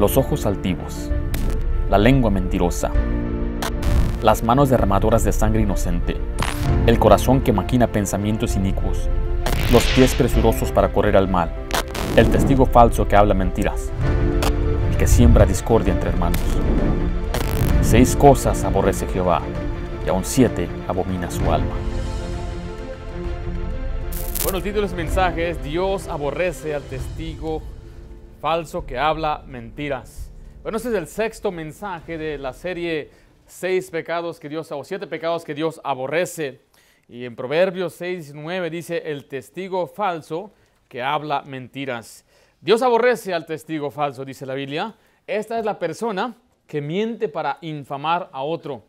los ojos altivos, la lengua mentirosa, las manos derramadoras de sangre inocente, el corazón que maquina pensamientos inicuos, los pies presurosos para correr al mal, el testigo falso que habla mentiras, el que siembra discordia entre hermanos. Seis cosas aborrece Jehová, y aún siete abomina su alma. Bueno, títulos mensajes. Dios aborrece al testigo falso que habla mentiras. Bueno, este es el sexto mensaje de la serie Seis pecados que Dios, o siete pecados que Dios aborrece. Y en Proverbios 6, dice, el testigo falso que habla mentiras. Dios aborrece al testigo falso, dice la Biblia. Esta es la persona que miente para infamar a otro.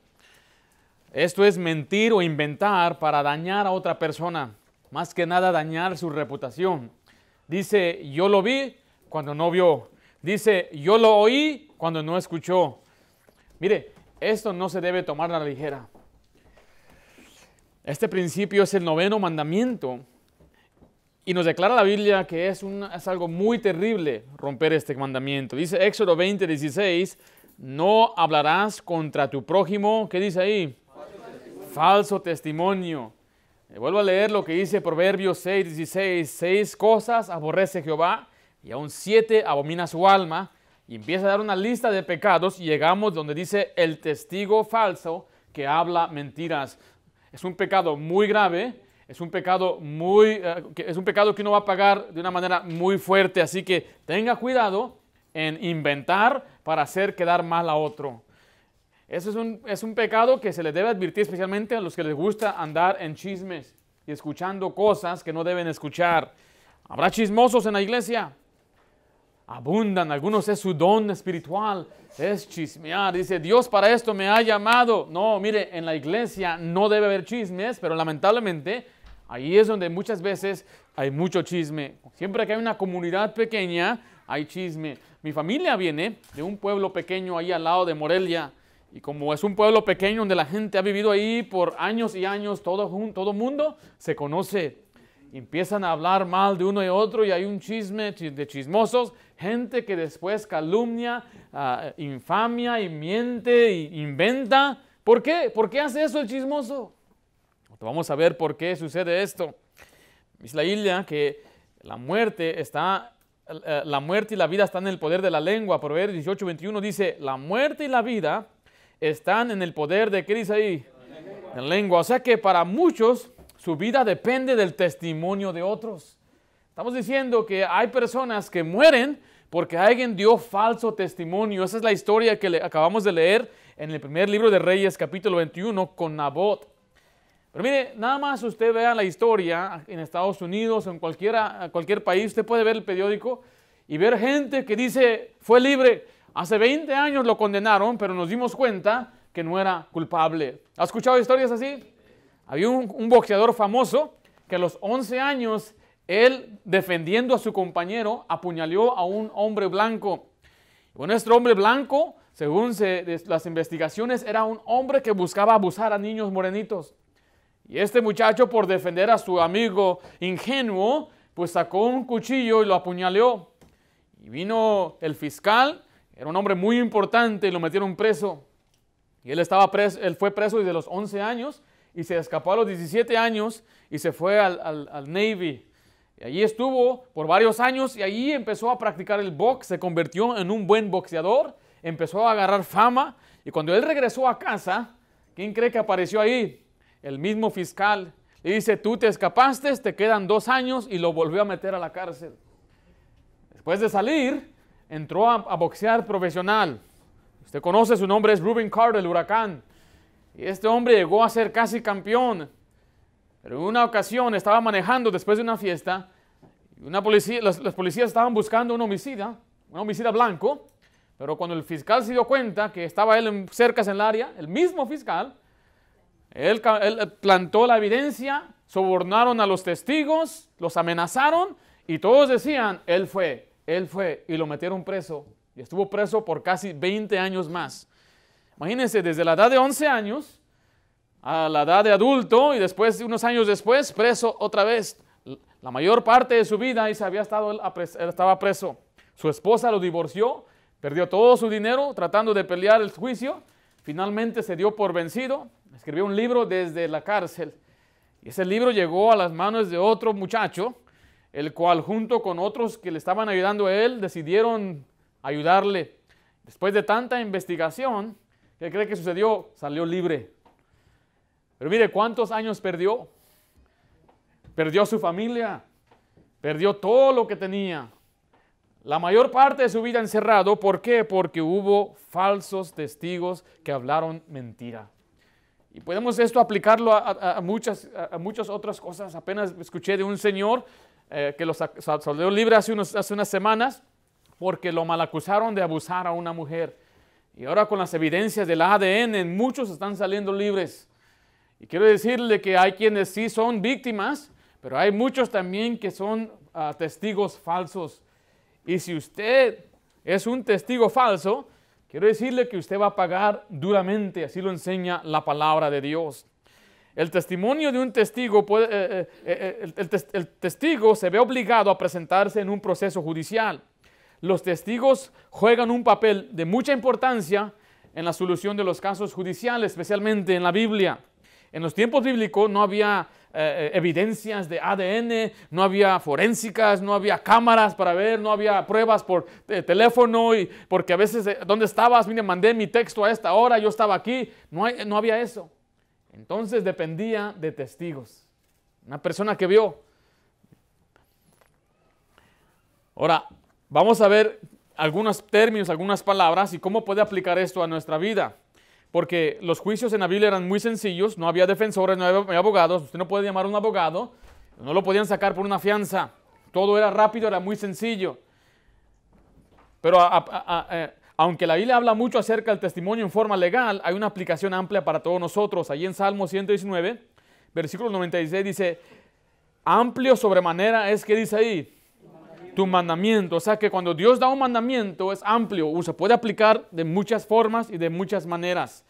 Esto es mentir o inventar para dañar a otra persona, más que nada dañar su reputación. Dice, yo lo vi, cuando no vio. Dice, yo lo oí cuando no escuchó. Mire, esto no se debe tomar a la ligera. Este principio es el noveno mandamiento y nos declara la Biblia que es, un, es algo muy terrible romper este mandamiento. Dice Éxodo 20, 16, no hablarás contra tu prójimo. ¿Qué dice ahí? Falso testimonio. Falso eh, testimonio. Vuelvo a leer lo que dice Proverbios 6, 16. Seis cosas aborrece Jehová y aún siete abomina su alma y empieza a dar una lista de pecados y llegamos donde dice el testigo falso que habla mentiras. Es un pecado muy grave, es un pecado muy eh, es un pecado que uno va a pagar de una manera muy fuerte, así que tenga cuidado en inventar para hacer quedar mal a otro. Eso es un, es un pecado que se le debe advertir especialmente a los que les gusta andar en chismes y escuchando cosas que no deben escuchar. ¿Habrá chismosos en la iglesia? abundan, algunos es su don espiritual, es chismear, dice, Dios para esto me ha llamado. No, mire, en la iglesia no debe haber chismes, pero lamentablemente ahí es donde muchas veces hay mucho chisme. Siempre que hay una comunidad pequeña, hay chisme. Mi familia viene de un pueblo pequeño ahí al lado de Morelia. Y como es un pueblo pequeño donde la gente ha vivido ahí por años y años, todo, todo mundo se conoce. empiezan a hablar mal de uno y otro y hay un chisme de chismosos gente que después calumnia, ah, infamia y miente y inventa. ¿Por qué? ¿Por qué hace eso el chismoso? Vamos a ver por qué sucede esto. Es la que la muerte está, eh, la muerte y la vida están en el poder de la lengua. Proverbios 18, 21 dice, la muerte y la vida están en el poder de, ¿qué dice ahí? La En lengua. O sea que para muchos su vida depende del testimonio de otros. Estamos diciendo que hay personas que mueren porque alguien dio falso testimonio. Esa es la historia que acabamos de leer en el primer libro de Reyes, capítulo 21, con Nabot. Pero mire, nada más usted vea la historia en Estados Unidos o en cualquier país, usted puede ver el periódico y ver gente que dice, fue libre, hace 20 años lo condenaron, pero nos dimos cuenta que no era culpable. ¿Ha escuchado historias así? Había un, un boxeador famoso que a los 11 años él, defendiendo a su compañero, apuñaleó a un hombre blanco. Bueno, este hombre blanco, según las investigaciones, era un hombre que buscaba abusar a niños morenitos. Y este muchacho, por defender a su amigo ingenuo, pues sacó un cuchillo y lo apuñaleó. Y vino el fiscal, era un hombre muy importante y lo metieron preso. Y él, estaba preso, él fue preso desde los 11 años y se escapó a los 17 años y se fue al Navy, y allí estuvo por varios años y allí empezó a practicar el box, se convirtió en un buen boxeador, empezó a agarrar fama y cuando él regresó a casa, ¿quién cree que apareció ahí? El mismo fiscal. Le dice, tú te escapaste, te quedan dos años y lo volvió a meter a la cárcel. Después de salir, entró a, a boxear profesional. Usted conoce, su nombre es Ruben Carter, el huracán. Y este hombre llegó a ser casi campeón pero en una ocasión estaba manejando después de una fiesta, una policía, policías estaban buscando un homicida, un homicida blanco, pero cuando el fiscal se dio cuenta que estaba él en, cerca en el área, el mismo fiscal, él eh, plantó la evidencia, sobornaron a los testigos, los amenazaron y todos decían, él fue, él fue, y lo metieron preso. Y estuvo preso por casi 20 años más. Imagínense, desde la edad de 11 años a la edad de adulto y después, unos años después, preso otra vez. La mayor parte de su vida y se había estado, estaba preso. Su esposa lo divorció, perdió todo su dinero tratando de pelear el juicio. Finalmente se dio por vencido, escribió un libro desde la cárcel. Y ese libro llegó a las manos de otro muchacho, el cual junto con otros que le estaban ayudando a él decidieron ayudarle. Después de tanta investigación, ¿qué cree que sucedió? Salió libre. Pero mire, ¿cuántos años perdió? Perdió su familia, perdió todo lo que tenía. La mayor parte de su vida encerrado, ¿por qué? Porque hubo falsos testigos que hablaron mentira. Y podemos esto aplicarlo a, muchas, muchas otras cosas. Apenas escuché de un señor eh, que los salió libre hace, hace unas semanas porque lo malacusaron de abusar a una mujer. Y ahora con las evidencias del ADN, muchos están saliendo libres. Y quiero decirle que hay quienes sí son víctimas, pero hay muchos también que son ah, testigos falsos. Y si usted es un testigo falso, quiero decirle que usted va a pagar duramente, así lo enseña la palabra de Dios. El testimonio de un testigo, puede, eh, eh, eh, el, testigo se ve obligado a presentarse en un proceso judicial. Los testigos juegan un papel de mucha importancia en la solución de los casos judiciales, especialmente en la Biblia. En los tiempos bíblicos no había eh, eh, evidencias de ADN, no había forensicas, no había cámaras para ver, no había pruebas por eh, teléfono y porque a veces, ¿dónde estabas? Mire, mandé mi texto a esta hora, yo estaba aquí. No, no había eso. Entonces dependía de testigos. Una persona que vio. Ahora, vamos a ver algunos términos, algunas palabras y cómo puede aplicar esto a nuestra vida porque los juicios en la Biblia eran muy sencillos, no había defensores, no había abogados, usted no puede llamar a un abogado, no lo podían sacar por una fianza, todo era rápido, era muy sencillo. Pero eh, aunque la Biblia habla mucho acerca del testimonio en forma legal, hay una aplicación amplia para todos nosotros. Allí en Salmo 119, versículo 96 dice, amplio sobremanera es que dice ahí, tu mandamiento. O sea que cuando Dios da un mandamiento es amplio, se puede aplicar de muchas formas y de muchas maneras.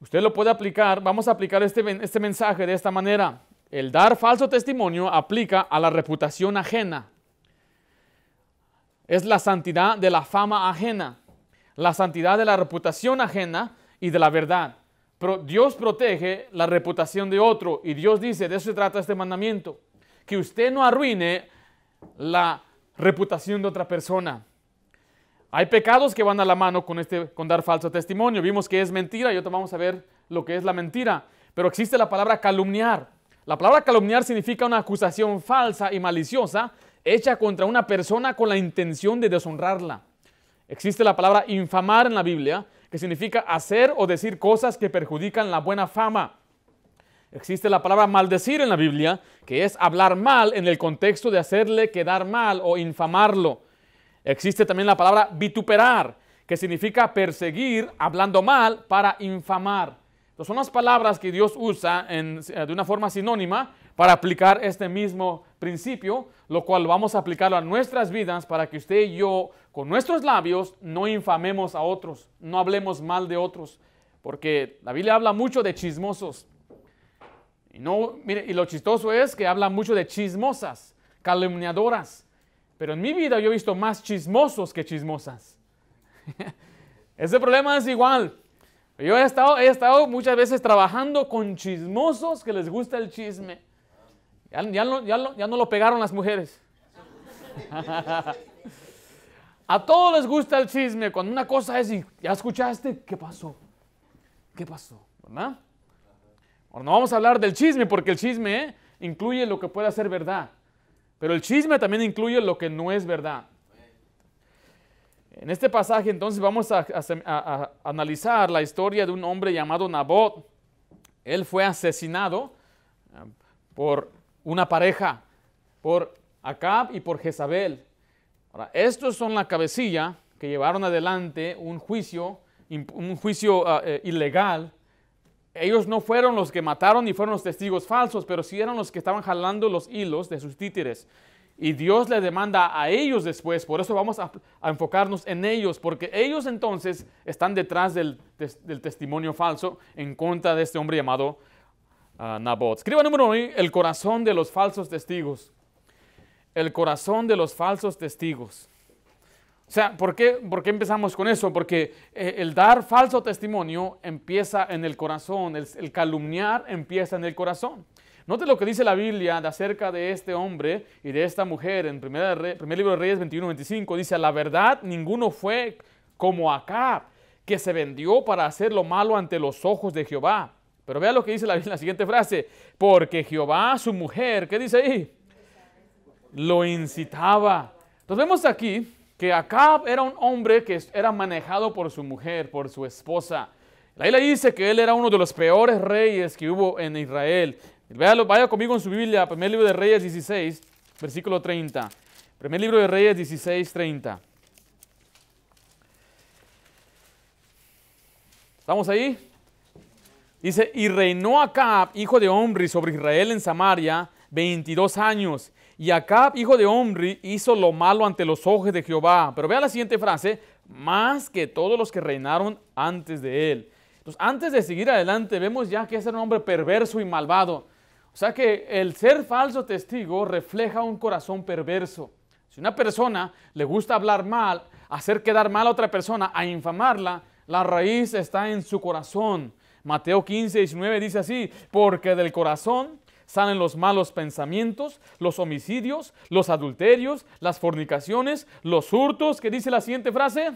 Usted lo puede aplicar, vamos a aplicar este, este mensaje de esta manera. El dar falso testimonio aplica a la reputación ajena. Es la santidad de la fama ajena, la santidad de la reputación ajena y de la verdad. Pero Dios protege la reputación de otro y Dios dice, de eso se trata este mandamiento, que usted no arruine la reputación de otra persona. Hay pecados que van a la mano con, este, con dar falso testimonio. Vimos que es mentira y ahora vamos a ver lo que es la mentira. Pero existe la palabra calumniar. La palabra calumniar significa una acusación falsa y maliciosa hecha contra una persona con la intención de deshonrarla. Existe la palabra infamar en la Biblia, que significa hacer o decir cosas que perjudican la buena fama Existe la palabra maldecir en la Biblia, que es hablar mal en el contexto de hacerle quedar mal o infamarlo. Existe también la palabra vituperar, que significa perseguir hablando mal para infamar. son las palabras que Dios usa eh, de una forma sinónima para aplicar este mismo principio, lo cual vamos a aplicarlo a nuestras vidas para que usted y yo, con nuestros labios, no infamemos a otros, no hablemos mal de otros, porque la Biblia habla mucho de chismosos, y, lo chistoso es que habla mucho de chismosas, calumniadoras. Pero en mi vida yo he visto más chismosos que chismosas. Ese problema es igual. Yo he estado, muchas veces trabajando con chismosos que les gusta el chisme. Ya, no, lo pegaron las mujeres. A todos les gusta el chisme. Cuando una cosa es y ya escuchaste, ¿qué pasó? ¿Qué pasó? ¿Verdad? Ahora no vamos a hablar del chisme porque el chisme ¿eh? incluye lo que pueda ser verdad. Pero el chisme también incluye lo que no es verdad. En este pasaje entonces vamos a, analizar la historia de un hombre llamado Nabot. Él fue asesinado eh, por una pareja, por Acab y por Jezabel. estos son la cabecilla que llevaron adelante un juicio, un juicio ah, eh, ilegal ellos no fueron los que mataron ni fueron los testigos falsos, pero sí eran los que estaban jalando los hilos de sus títeres. Y Dios le demanda a ellos después, por eso vamos a, enfocarnos en ellos, porque ellos entonces están detrás del, testimonio falso en contra de este hombre llamado ah, Nabot. Escriba número uno, el corazón de los falsos testigos. El corazón de los falsos testigos. O sea, ¿por qué, ¿por qué empezamos con eso? Porque eh, el dar falso testimonio empieza en el corazón, el, calumniar empieza en el corazón. Note lo que dice la Biblia de acerca de este hombre y de esta mujer en primer, primer libro de Reyes 21-25. Dice, la verdad, ninguno fue como Acab, que se vendió para hacer lo malo ante los ojos de Jehová. Pero vea lo que dice la, Biblia en la siguiente frase, porque Jehová, su mujer, ¿qué dice ahí? Lo incitaba. Entonces vemos aquí que Acab era un hombre que era manejado por su mujer, por su esposa. La le dice que él era uno de los peores reyes que hubo en Israel. vaya conmigo en su Biblia, primer libro de Reyes 16, versículo 30. Primer libro de Reyes 16, 30. ¿Estamos ahí? Dice, y reinó Acab, hijo de hombre sobre Israel en Samaria, 22 años y Acab, hijo de Omri, hizo lo malo ante los ojos de Jehová. Pero vea la siguiente frase, más que todos los que reinaron antes de él. Entonces, antes de seguir adelante, vemos ya que es un hombre perverso y malvado. O sea que el ser falso testigo refleja un corazón perverso. Si una persona le gusta hablar mal, hacer quedar mal a otra persona, a infamarla, la raíz está en su corazón. Mateo 15, 19 dice así, porque del corazón Salen los malos pensamientos, los homicidios, los adulterios, las fornicaciones, los hurtos, ¿Qué dice la siguiente frase.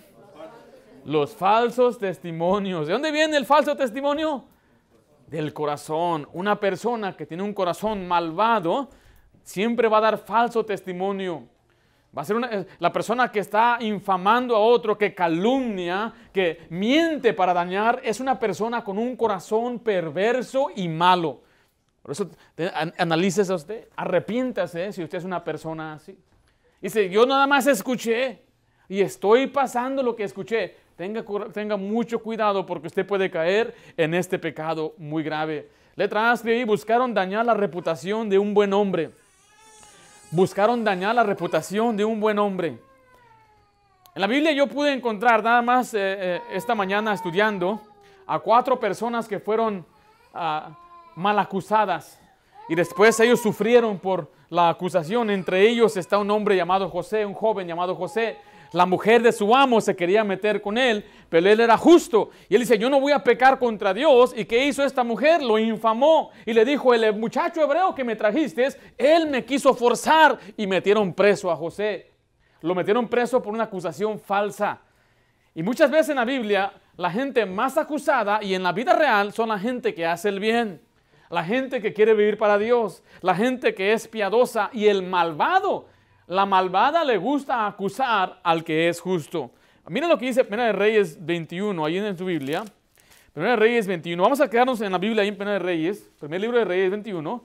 Los falsos testimonios. ¿De dónde viene el falso testimonio? Del corazón. Una persona que tiene un corazón malvado siempre va a dar falso testimonio. Va a ser una, eh, la persona que está infamando a otro, que calumnia, que miente para dañar, es una persona con un corazón perverso y malo. Por eso analícese a usted, arrepiéntase si usted es una persona así. Dice, yo nada más escuché y estoy pasando lo que escuché. Tenga, mucho cuidado porque usted puede caer en este pecado muy grave. Letra A, y buscaron dañar la reputación de un buen hombre. Buscaron dañar la reputación de un buen hombre. En la Biblia yo pude encontrar, nada más eh, eh, esta mañana estudiando, a cuatro personas que fueron... a mal acusadas. Y después ellos sufrieron por la acusación. Entre ellos está un hombre llamado José, un joven llamado José. La mujer de su amo se quería meter con él, pero él era justo. Y él dice, yo no voy a pecar contra Dios. ¿Y qué hizo esta mujer? Lo infamó y le dijo, el muchacho hebreo que me trajiste, él me quiso forzar y metieron preso a José. Lo metieron preso por una acusación falsa. Y muchas veces en la Biblia, la gente más acusada y en la vida real son la gente que hace el bien la gente que quiere vivir para Dios, la gente que es piadosa y el malvado. La malvada le gusta acusar al que es justo. Mira lo que dice Pena de Reyes 21, ahí en su Biblia. Pena de Reyes 21. Vamos a quedarnos en la Biblia ahí en Pena de Reyes, primer libro de Reyes 21.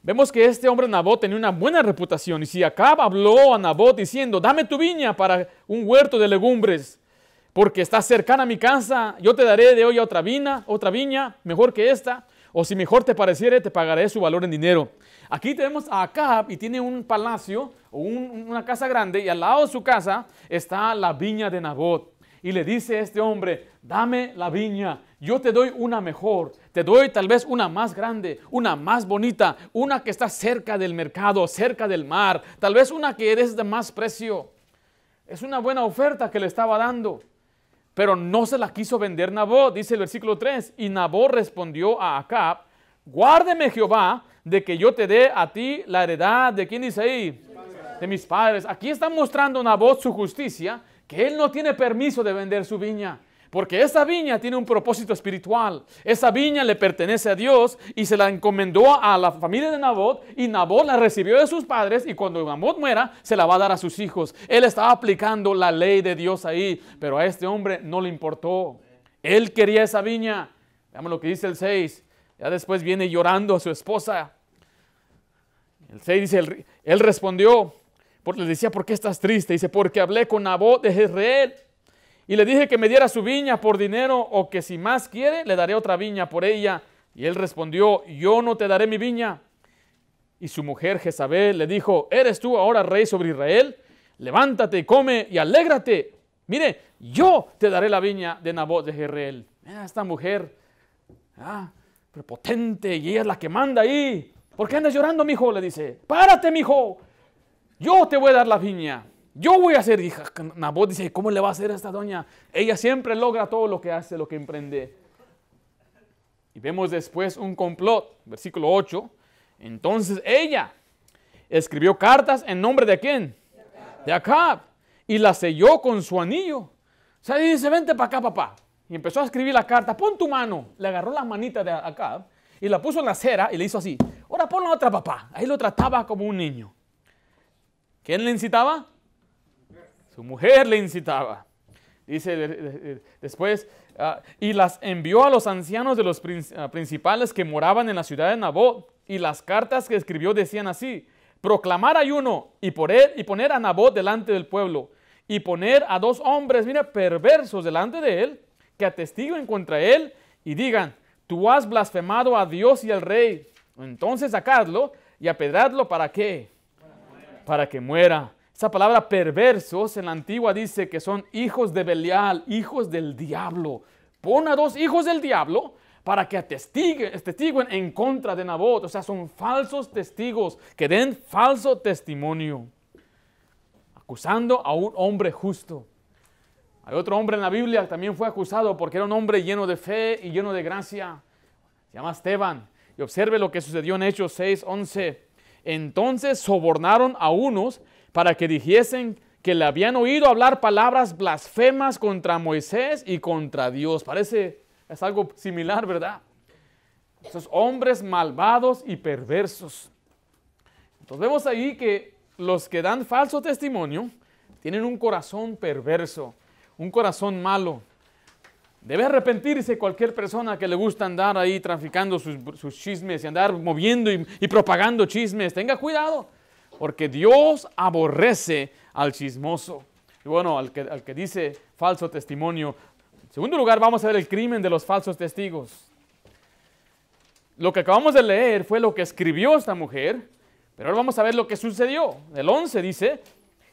Vemos que este hombre Nabot tenía una buena reputación. Y si acaba habló a Nabot diciendo, dame tu viña para un huerto de legumbres, porque está cercana a mi casa, yo te daré de hoy a otra viña, otra viña, mejor que esta, o si mejor te pareciere, te pagaré su valor en dinero. Aquí tenemos a Acab y tiene un palacio o una casa grande y al lado de su casa está la viña de Nabot. Y le dice a este hombre, dame la viña, yo te doy una mejor, te doy tal vez una más grande, una más bonita, una que está cerca del mercado, cerca del mar, tal vez una que eres de más precio. Es una buena oferta que le estaba dando. Pero no se la quiso vender Nabot, dice el versículo 3. Y Nabot respondió a Acab, guárdeme Jehová de que yo te dé a ti la heredad. ¿De quién dice ahí? De mis padres. Aquí está mostrando Nabot su justicia, que él no tiene permiso de vender su viña. Porque esa viña tiene un propósito espiritual. Esa viña le pertenece a Dios y se la encomendó a la familia de Nabot y Nabot la recibió de sus padres y cuando Nabot muera se la va a dar a sus hijos. Él estaba aplicando la ley de Dios ahí, pero a este hombre no le importó. Él quería esa viña. Veamos lo que dice el 6. Ya después viene llorando a su esposa. El 6 dice, él, respondió, porque le decía, ¿por qué estás triste? Dice, porque hablé con Nabot de Jezreel y le dije que me diera su viña por dinero o que si más quiere le daré otra viña por ella. Y él respondió, yo no te daré mi viña. Y su mujer Jezabel le dijo, ¿eres tú ahora rey sobre Israel? Levántate, y come y alégrate. Mire, yo te daré la viña de Nabot de Jerreel. Mira esta mujer, ah, prepotente, y ella es la que manda ahí. ¿Por qué andas llorando, mijo? Le dice, párate, mijo. Yo te voy a dar la viña. Yo voy a hacer, hija. Ah, Nabot dice, ¿cómo le va a hacer a esta doña? Ella siempre logra todo lo que hace, lo que emprende. Y vemos después un complot, versículo 8. Entonces ella escribió cartas en nombre de quién? De Acab. Y las selló con su anillo. O sea, dice, vente para acá, papá. Y empezó a escribir la carta. Pon tu mano. Le agarró la manita de Acab y la puso en la cera y le hizo así. Ahora pon la otra, papá. Ahí lo trataba como un niño. ¿Quién le incitaba? Su mujer le incitaba. Dice después, ah, y las envió a los ancianos de los ah, principales que moraban en la ciudad de Nabot, y las cartas que escribió decían así, proclamar ayuno y, y poner a Nabot delante del pueblo, y poner a dos hombres, mira, perversos delante de él, que atestiguen contra él y digan, tú has blasfemado a Dios y al rey. Entonces sacadlo y apedradlo para qué? Para que muera. Esa palabra perversos en la antigua dice que son hijos de Belial, hijos del diablo. Pon a dos hijos del diablo para que atestiguen, testiguen en contra de Nabot. O sea, son falsos testigos que den falso testimonio, acusando a un hombre justo. Hay otro hombre en la Biblia que también fue acusado porque era un hombre lleno de fe y lleno de gracia. Se llama Esteban. Y observe lo que sucedió en Hechos 6, 11. Entonces sobornaron a unos para que dijesen que le habían oído hablar palabras blasfemas contra Moisés y contra Dios. Parece, es algo similar, ¿verdad? Esos hombres malvados y perversos. Entonces vemos ahí que los que dan falso testimonio tienen un corazón perverso, un corazón malo. Debe arrepentirse cualquier persona que le gusta andar ahí traficando sus, chismes y andar moviendo y propagando chismes. Tenga cuidado porque Dios aborrece al chismoso. Y bueno, al que, dice falso testimonio. En segundo lugar, vamos a ver el crimen de los falsos testigos. Lo que acabamos de leer fue lo que escribió esta mujer, pero ahora vamos a ver lo que sucedió. El 11 dice,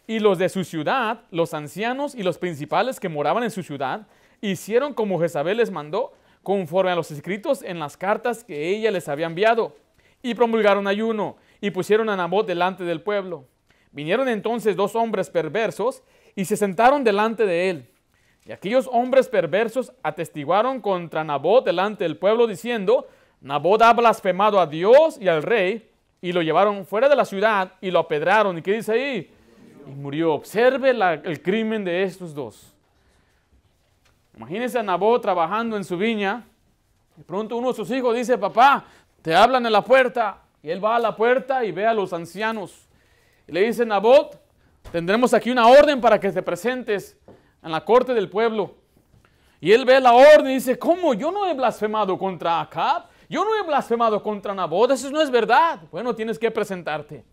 y los de su ciudad, los ancianos y los principales que moraban en su ciudad, hicieron como Jezabel les mandó, conforme a los escritos en las cartas que ella les había enviado, y promulgaron ayuno y pusieron a Nabot delante del pueblo. Vinieron entonces dos hombres perversos y se sentaron delante de él. Y aquellos hombres perversos atestiguaron contra Nabot delante del pueblo diciendo, Nabot ha blasfemado a Dios y al rey, y lo llevaron fuera de la ciudad y lo apedraron. ¿Y qué dice ahí? Y murió. Observe el crimen de estos dos. Imagínense a Nabot trabajando en su viña. De pronto uno de sus hijos dice, papá, te hablan en la puerta, y él va a la puerta y ve a los ancianos. Y le dice, Nabot, tendremos aquí una orden para que te presentes en la corte del pueblo. Y él ve la orden y dice, ¿cómo? Yo no he blasfemado contra Acab. Yo no he blasfemado contra Nabot. Eso no es verdad. Bueno, tienes que presentarte.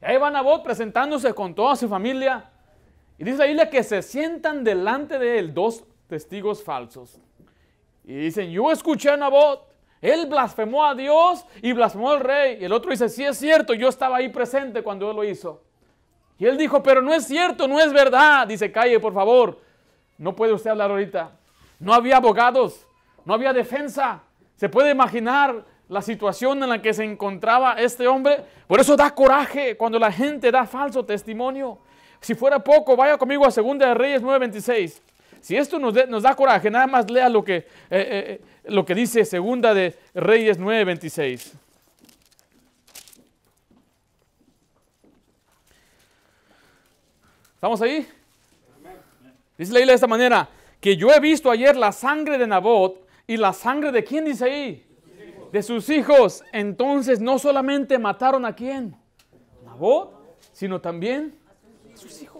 Y ahí va Nabot presentándose con toda su familia. Y dice ahí que se sientan delante de él dos testigos falsos. Y dicen, yo escuché a Nabot él blasfemó a Dios y blasfemó al rey. Y el otro dice, sí es cierto, yo estaba ahí presente cuando él lo hizo. Y él dijo, pero no es cierto, no es verdad. Dice, calle, por favor. No puede usted hablar ahorita. No había abogados, no había defensa. ¿Se puede imaginar la situación en la que se encontraba este hombre? Por eso da coraje cuando la gente da falso testimonio. Si fuera poco, vaya conmigo a Segunda de Reyes 9:26. Si esto nos, nos da coraje, nada más lea lo que, eh, eh, lo que dice Segunda de Reyes 9:26. ¿Estamos ahí? Dice la isla de esta manera, que yo he visto ayer la sangre de Nabot y la sangre de quién dice ahí? De sus hijos. Entonces no solamente mataron a quién, Nabot, sino también a sus hijos.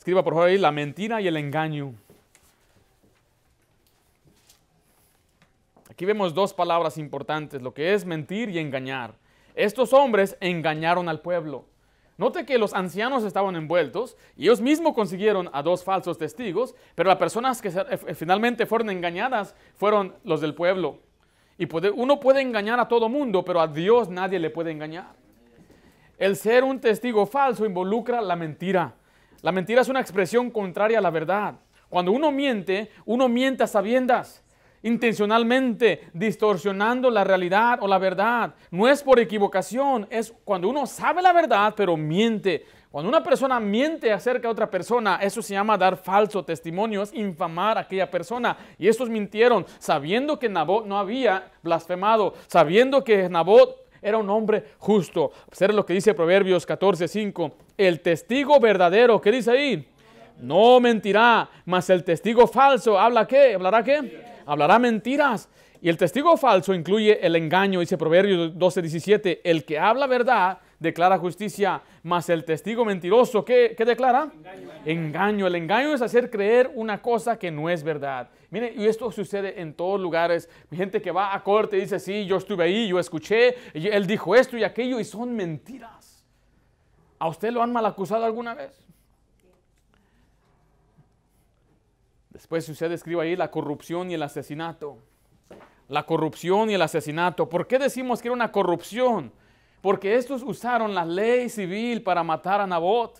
Escriba por favor ahí la mentira y el engaño. Aquí vemos dos palabras importantes, lo que es mentir y engañar. Estos hombres engañaron al pueblo. Note que los ancianos estaban envueltos y ellos mismos consiguieron a dos falsos testigos, pero las personas que eh, finalmente fueron engañadas fueron los del pueblo. Y uno puede engañar a todo mundo, pero a Dios nadie le puede engañar. El ser un testigo falso involucra la mentira. La mentira es una expresión contraria a la verdad. Cuando uno miente, uno miente a sabiendas, intencionalmente distorsionando la realidad o la verdad. No es por equivocación, es cuando uno sabe la verdad, pero miente. Cuando una persona miente acerca de otra persona, eso se llama dar falso testimonio, es infamar a aquella persona. Y estos mintieron, sabiendo que Nabot no había blasfemado, sabiendo que Nabot era un hombre justo. observe pues lo que dice Proverbios 14:5. El testigo verdadero, ¿qué dice ahí? No mentirá, mas el testigo falso, ¿habla qué? ¿Hablará qué? Hablará mentiras. Y el testigo falso incluye el engaño, dice Proverbios 12:17. El que habla verdad declara justicia, más el testigo mentiroso, ¿qué, declara? Engaño. El engaño es hacer creer una cosa que no es verdad. Mire, y esto sucede en todos lugares. Gente que va a corte y dice, sí, yo estuve ahí, yo escuché, él dijo esto y aquello, y son mentiras. ¿A usted lo han mal acusado alguna vez? Después usted escribe ahí la corrupción y el asesinato. La corrupción y el asesinato. ¿Por qué decimos que era una corrupción? Porque estos usaron la ley civil para matar a Nabot.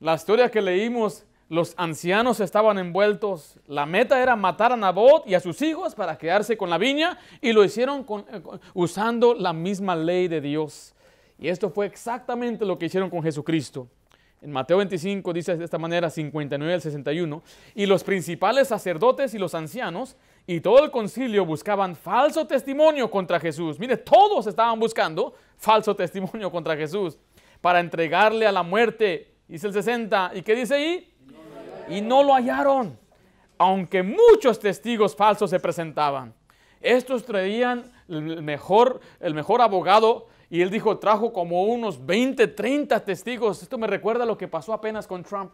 La historia que leímos, los ancianos estaban envueltos. La meta era matar a Nabot y a sus hijos para quedarse con la viña y lo hicieron eh, usando la misma ley de Dios. Y esto fue exactamente lo que hicieron con Jesucristo. En Mateo 25 dice de esta manera, 59 al 61, y los principales sacerdotes y los ancianos y todo el concilio buscaban falso testimonio contra Jesús. Mire, todos estaban buscando falso testimonio contra Jesús para entregarle a la muerte. Dice el 60. ¿Y qué dice ahí? y no lo hallaron, aunque muchos testigos falsos se presentaban. Estos traían el mejor, el mejor abogado y él dijo, trajo como unos 20, 30 testigos. Esto me recuerda lo que pasó apenas con Trump.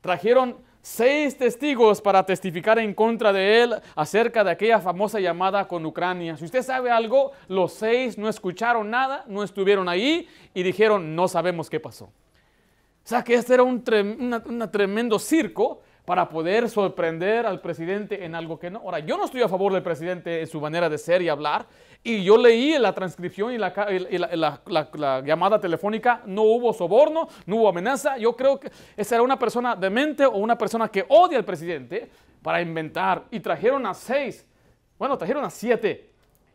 Trajeron seis testigos para testificar en contra de él acerca de aquella famosa llamada con Ucrania. Si usted sabe algo, los seis no escucharon nada, no estuvieron ahí y dijeron, no sabemos qué pasó. O sea que este era un, tremendo circo para poder sorprender al presidente en algo que no. Ahora, yo no estoy a favor del presidente en su manera de ser y hablar, y yo leí la transcripción y la, llamada telefónica, no hubo soborno, no hubo amenaza, yo creo que esa era una persona demente o una persona que odia al presidente para inventar, y trajeron a seis, bueno, trajeron a siete.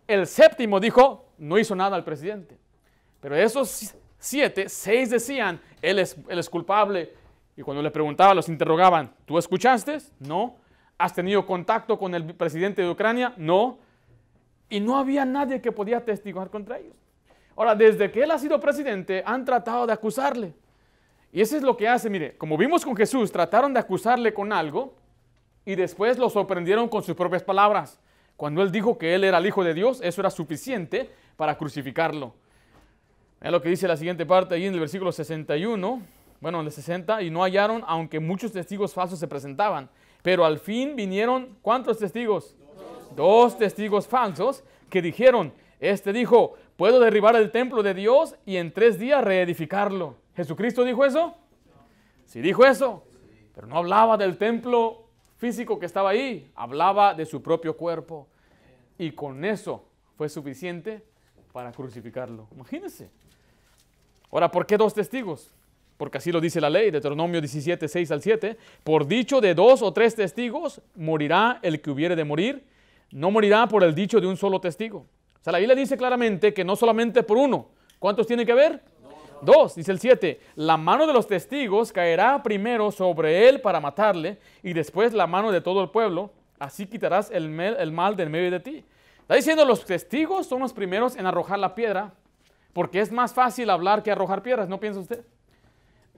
El séptimo dijo, no hizo nada al presidente, pero esos siete, seis decían, él él es culpable, y cuando le preguntaba, los interrogaban, ¿tú escuchaste? No. ¿Has tenido contacto con el presidente de Ucrania? No. Y no había nadie que podía testificar contra ellos. Ahora, desde que él ha sido presidente, han tratado de acusarle. Y eso es lo que hace, mire, como vimos con Jesús, trataron de acusarle con algo y después lo sorprendieron con sus propias palabras. Cuando él dijo que él era el Hijo de Dios, eso era suficiente para crucificarlo. Es lo que dice la siguiente parte ahí en el versículo 61 bueno, de 60, y no hallaron, aunque muchos testigos falsos se presentaban. Pero al fin vinieron, ¿cuántos testigos? Dos, testigos falsos que dijeron, este dijo, puedo derribar el templo de Dios y en tres días reedificarlo. ¿Jesucristo dijo eso? Sí dijo eso, pero no hablaba del templo físico que estaba ahí, hablaba de su propio cuerpo. Y con eso fue suficiente para crucificarlo. Imagínense. Ahora, ¿por qué dos testigos? porque así lo dice la ley, Deuteronomio 17, 6 al 7, por dicho de dos o tres testigos morirá el que hubiere de morir, no morirá por el dicho de un solo testigo. O sea, la Biblia dice claramente que no solamente por uno, ¿cuántos tiene que haber? Dos, dice el 7, la mano de los testigos caerá primero sobre él para matarle y después la mano de todo el pueblo, así quitarás el, el mal del medio de ti. Está diciendo, los testigos son los primeros en arrojar la piedra, porque es más fácil hablar que arrojar piedras, ¿no piensa usted?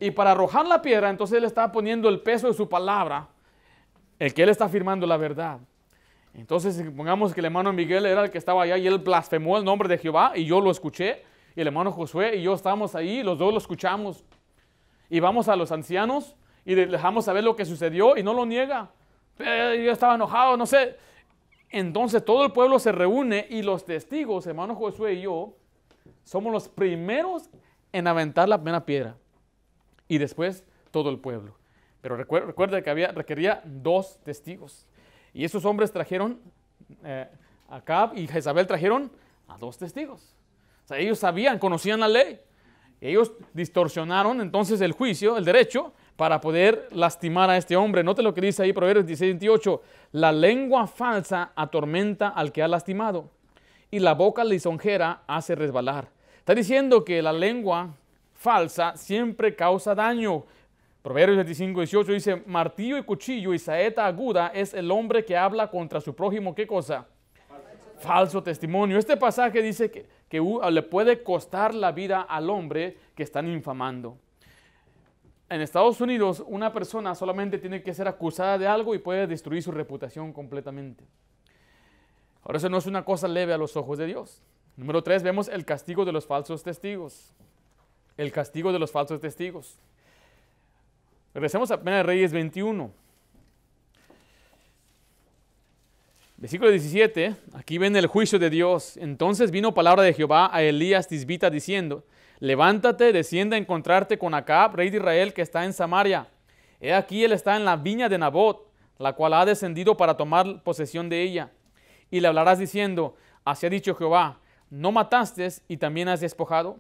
Y para arrojar la piedra, entonces él está poniendo el peso de su palabra, el que él está afirmando la verdad. Entonces, pongamos que el hermano Miguel era el que estaba allá y él blasfemó el nombre de Jehová y yo lo escuché. Y el hermano Josué y yo estábamos ahí, los dos lo escuchamos. Y vamos a los ancianos y dejamos saber lo que sucedió y no lo niega. Eh, yo estaba enojado, no sé. Entonces todo el pueblo se reúne y los testigos, hermano Josué y yo, somos los primeros en aventar la primera piedra y después todo el pueblo. Pero recuerda, que había, requería dos testigos. Y esos hombres trajeron, a eh, Acab y Jezabel trajeron a dos testigos. O sea, ellos sabían, conocían la ley. Ellos distorsionaron entonces el juicio, el derecho, para poder lastimar a este hombre. Note lo que dice ahí Proverbios 16, 28. La lengua falsa atormenta al que ha lastimado y la boca lisonjera hace resbalar. Está diciendo que la lengua falsa siempre causa daño. Proverbios 25, 18 dice, martillo y cuchillo y saeta aguda es el hombre que habla contra su prójimo. ¿Qué cosa? Falso, testimonio. Este pasaje dice que, que le puede costar la vida al hombre que están infamando. En Estados Unidos, una persona solamente tiene que ser acusada de algo y puede destruir su reputación completamente. Ahora, eso no es una cosa leve a los ojos de Dios. Número tres, vemos el castigo de los falsos testigos el castigo de los falsos testigos. Regresemos a Pena de Reyes 21. Versículo 17, aquí ven el juicio de Dios. Entonces vino palabra de Jehová a Elías Tisbita diciendo, levántate, descienda a encontrarte con Acab, rey de Israel, que está en Samaria. He aquí él está en la viña de Nabot, la cual ha descendido para tomar posesión de ella. Y le hablarás diciendo, así ha dicho Jehová, ¿no mataste y también has despojado?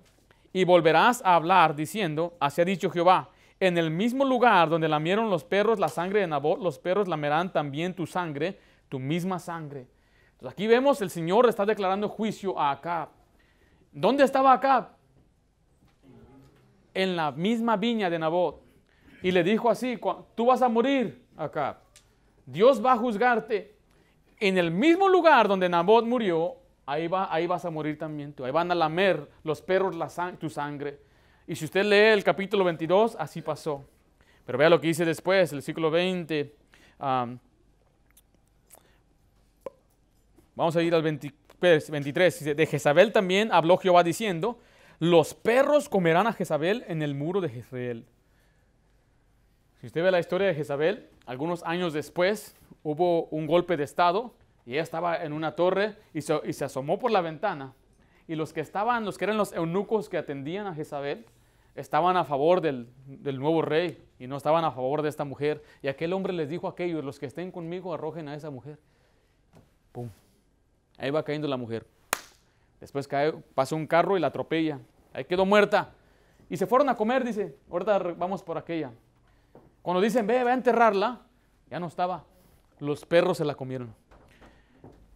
y volverás a hablar diciendo, así ha dicho Jehová, en el mismo lugar donde lamieron los perros la sangre de Nabot, los perros lamerán también tu sangre, tu misma sangre. aquí vemos el Señor está declarando juicio a Acab. ¿Dónde estaba Acab? En la misma viña de Nabot. Y le dijo así, tú vas a morir, Acab. Dios va a juzgarte. En el mismo lugar donde Nabot murió, ahí, va, ahí vas a morir también tú. Ahí van a lamer los perros tu sangre. Y si usted lee el capítulo 22, así pasó. Pero vea lo que dice después, el siglo 20. vamos a ir al 23. Pues, de Jezabel también habló Jehová diciendo, los perros comerán a Jezabel en el muro de Jezreel. Si usted ve la historia de Jezabel, algunos años después hubo un golpe de Estado y ella estaba en una torre y se, asomó por la ventana. Y los que estaban, los que eran los eunucos que atendían a Jezabel, estaban a favor del, nuevo rey y no estaban a favor de esta mujer. Y aquel hombre les dijo a aquellos, los que estén conmigo arrojen a esa mujer. ¡Pum! Ahí va cayendo la mujer. Después cae, pasa un carro y la atropella. Ahí quedó muerta. Y se fueron a comer, dice. Ahorita vamos por aquella. Cuando dicen, ve, ve a enterrarla, ya no estaba. Los perros se la comieron.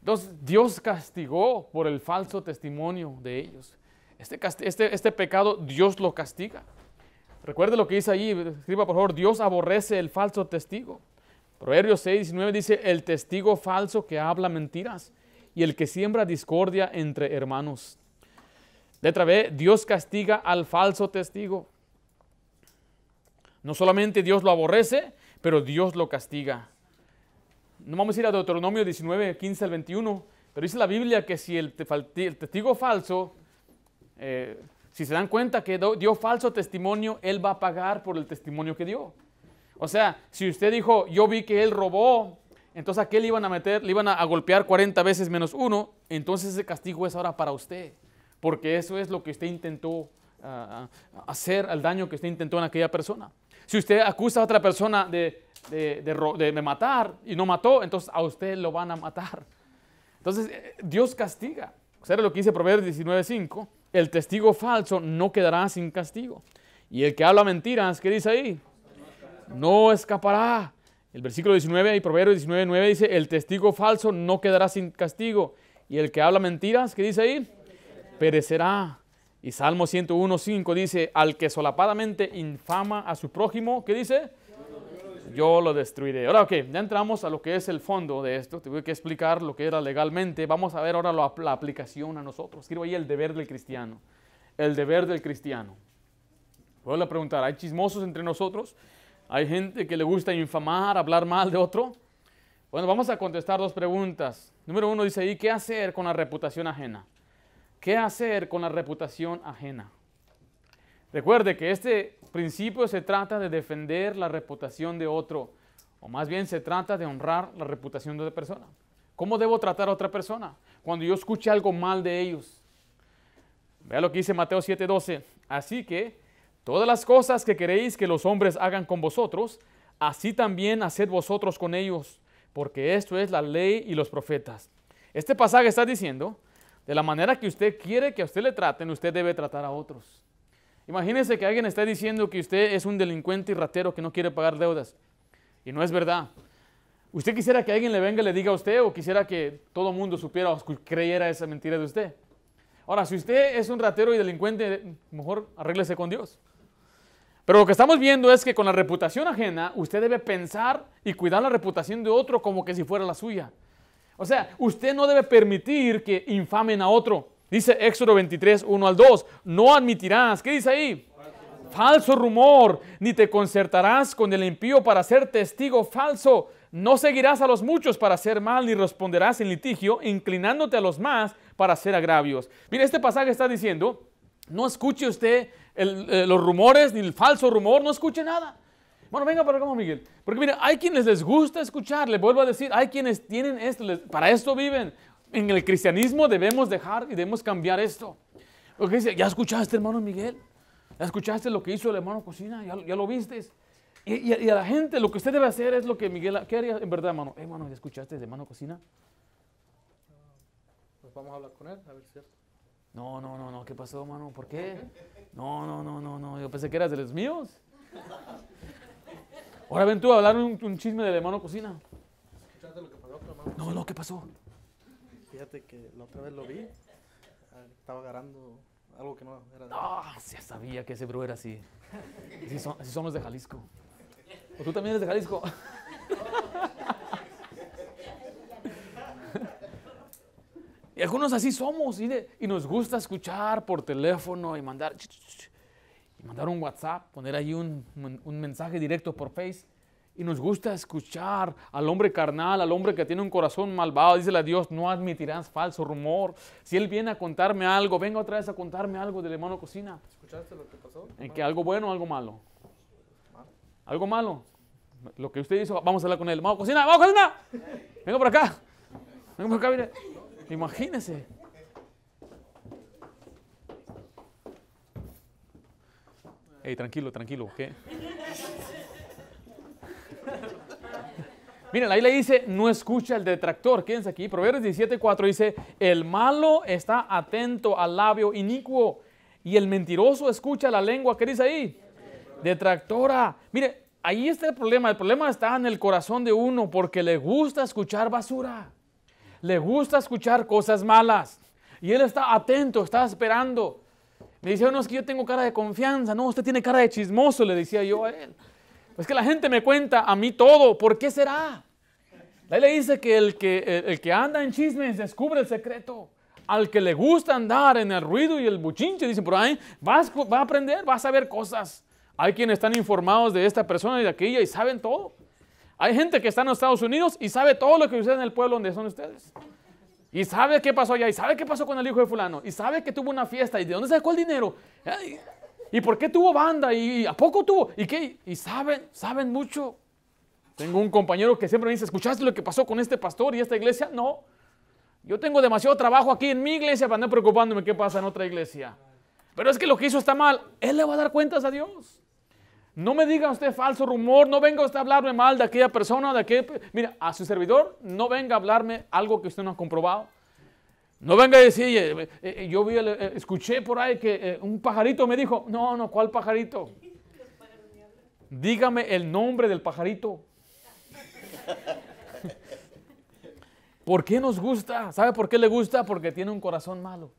Entonces Dios castigó por el falso testimonio de ellos. Este, este, este, pecado Dios lo castiga. Recuerde lo que dice ahí, escriba por favor, Dios aborrece el falso testigo. Proverbios 6, 19 dice, el testigo falso que habla mentiras y el que siembra discordia entre hermanos. Letra B, Dios castiga al falso testigo. No solamente Dios lo aborrece, pero Dios lo castiga no vamos a ir a Deuteronomio 19, 15 al 21, pero dice la Biblia que si el, testigo falso, eh, si se dan cuenta que dio falso testimonio, él va a pagar por el testimonio que dio. O sea, si usted dijo, yo vi que él robó, entonces a qué le iban a meter, le iban a, golpear 40 veces menos uno, entonces ese castigo es ahora para usted, porque eso es lo que usted intentó ah, ah, hacer el daño que usted intentó en aquella persona. Si usted acusa a otra persona de, de, matar y no mató, entonces a usted lo van a matar. Entonces, eh, Dios castiga. era lo que dice Proverbios 19:5. El testigo falso no quedará sin castigo. Y el que habla mentiras, ¿qué dice ahí? No escapará. El versículo 19 y Proverbios 19:9 dice: El testigo falso no quedará sin castigo. Y el que habla mentiras, ¿qué dice ahí? Perecerá. Y Salmo 101.5 dice, al que solapadamente infama a su prójimo, ¿qué dice? Yo lo destruiré. Ahora, ok, ya entramos a lo que es el fondo de esto. Te voy que explicar lo que era legalmente. Vamos a ver ahora la, aplicación a nosotros. quiero ahí el deber del cristiano. El deber del cristiano. Puedo a preguntar, ¿hay chismosos entre nosotros? ¿Hay gente que le gusta infamar, hablar mal de otro? Bueno, vamos a contestar dos preguntas. Número uno dice ¿y ¿qué hacer con la reputación ajena? ¿Qué hacer con la reputación ajena? Recuerde que este principio se trata de defender la reputación de otro, o más bien se trata de honrar la reputación de otra persona. ¿Cómo debo tratar a otra persona? Cuando yo escuche algo mal de ellos. Vea lo que dice Mateo 7:12. Así que todas las cosas que queréis que los hombres hagan con vosotros, así también haced vosotros con ellos, porque esto es la ley y los profetas. Este pasaje está diciendo de la manera que usted quiere que a usted le traten, usted debe tratar a otros. Imagínese que alguien está diciendo que usted es un delincuente y ratero que no quiere pagar deudas. Y no es verdad. ¿Usted quisiera que alguien le venga y le diga a usted o quisiera que todo mundo supiera o creyera esa mentira de usted? Ahora, si usted es un ratero y delincuente, mejor arréglese con Dios. Pero lo que estamos viendo es que con la reputación ajena, usted debe pensar y cuidar la reputación de otro como que si fuera la suya. O sea, usted no debe permitir que infamen a otro. Dice Éxodo 23, 1 al 2, no admitirás, ¿qué dice ahí? Falso. rumor, ni te concertarás con el impío para ser testigo falso, no seguirás a los muchos para hacer mal, ni responderás en litigio, inclinándote a los más para hacer agravios. Mire, este pasaje está diciendo, no escuche usted eh, los rumores, ni el falso rumor, no escuche nada. Bueno, venga para acá, Miguel. Porque mira, hay quienes les gusta escuchar, le vuelvo a decir, hay quienes tienen esto, para esto viven. En el cristianismo debemos dejar y debemos cambiar esto. Porque dice, ¿ya escuchaste, hermano Miguel? ¿Ya escuchaste lo que hizo el hermano Cocina? ¿Ya, lo viste? Y, a la gente, lo que usted debe hacer es lo que Miguel, ¿qué haría en verdad, hermano? Eh, hermano, ¿ya escuchaste de hermano Cocina? Pues vamos a hablar con él, a ver si es cierto. No, no, no, no, ¿qué pasó, hermano? ¿Por qué? No, no, no, no, no, yo pensé que eras de los míos. Ahora ven tú a hablar un, chisme de mano Cocina. ¿Escuchaste lo que pasó con No, no, ¿qué pasó? Fíjate que la otra vez lo vi. Ah, estaba agarrando algo que no era de Ah, ya sabía que ese bro era así. Así somos de Jalisco. ¿O tú también eres de Jalisco? y algunos así somos y, y nos gusta escuchar por teléfono y mandar mandar un WhatsApp, poner allí un, mensaje directo por Face. Y nos gusta escuchar al hombre carnal, al hombre que tiene un corazón malvado. Dice a Dios, no admitirás falso rumor. Si Él viene a contarme algo, venga otra vez a contarme algo del hermano Cocina. ¿Escuchaste lo que pasó? ¿En eh, que algo bueno o algo malo? ¿Algo malo? Lo que usted hizo, vamos a hablar con él. ¡Vamos, Cocina! ¡Vamos, Cocina! Venga por acá. Venga por acá, mire. Imagínese. tranquilo, tranquilo, ¿qué? Miren, ahí le dice, no escucha el detractor. Quédense aquí. Proverbios 17.4 dice, el malo está atento al labio inicuo y el mentiroso escucha la lengua. ¿Qué dice ahí? Detractora. Mire, ahí está el problema. El problema está en el corazón de uno porque le gusta escuchar basura. Le gusta escuchar cosas malas. Y él está atento, está esperando. Le decía, oh, no, es que yo tengo cara de confianza, no, usted tiene cara de chismoso, le decía yo a él. Pues que la gente me cuenta a mí todo, ¿por qué será? Ahí le dice que el, que el, que anda en chismes descubre el secreto. Al que le gusta andar en el ruido y el buchinche, dicen por ahí, va a aprender, va a saber cosas. Hay quienes están informados de esta persona y de aquella y saben todo. Hay gente que está en los Estados Unidos y sabe todo lo que sucede en el pueblo donde son ustedes. Y sabe qué pasó allá, y sabe qué pasó con el hijo de fulano, y sabe que tuvo una fiesta, y de dónde sacó el dinero, y por qué tuvo banda, y a poco tuvo, y qué, y saben, saben mucho. Tengo un compañero que siempre me dice, ¿escuchaste lo que pasó con este pastor y esta iglesia? No, yo tengo demasiado trabajo aquí en mi iglesia para no preocupándome qué pasa en otra iglesia. Pero es que lo que hizo está mal, él le va a dar cuentas a Dios. No me diga usted falso rumor, no venga usted a hablarme mal de aquella persona, de aquel. Mira, a su servidor no venga a hablarme algo que usted no ha comprobado. No venga a decir, eh, eh, yo eh, escuché por ahí que un pajarito me dijo, no, no, ¿cuál pajarito? Dígame el nombre del pajarito. ¿Por qué nos gusta? ¿Sabe por qué le gusta? Porque tiene un corazón malo.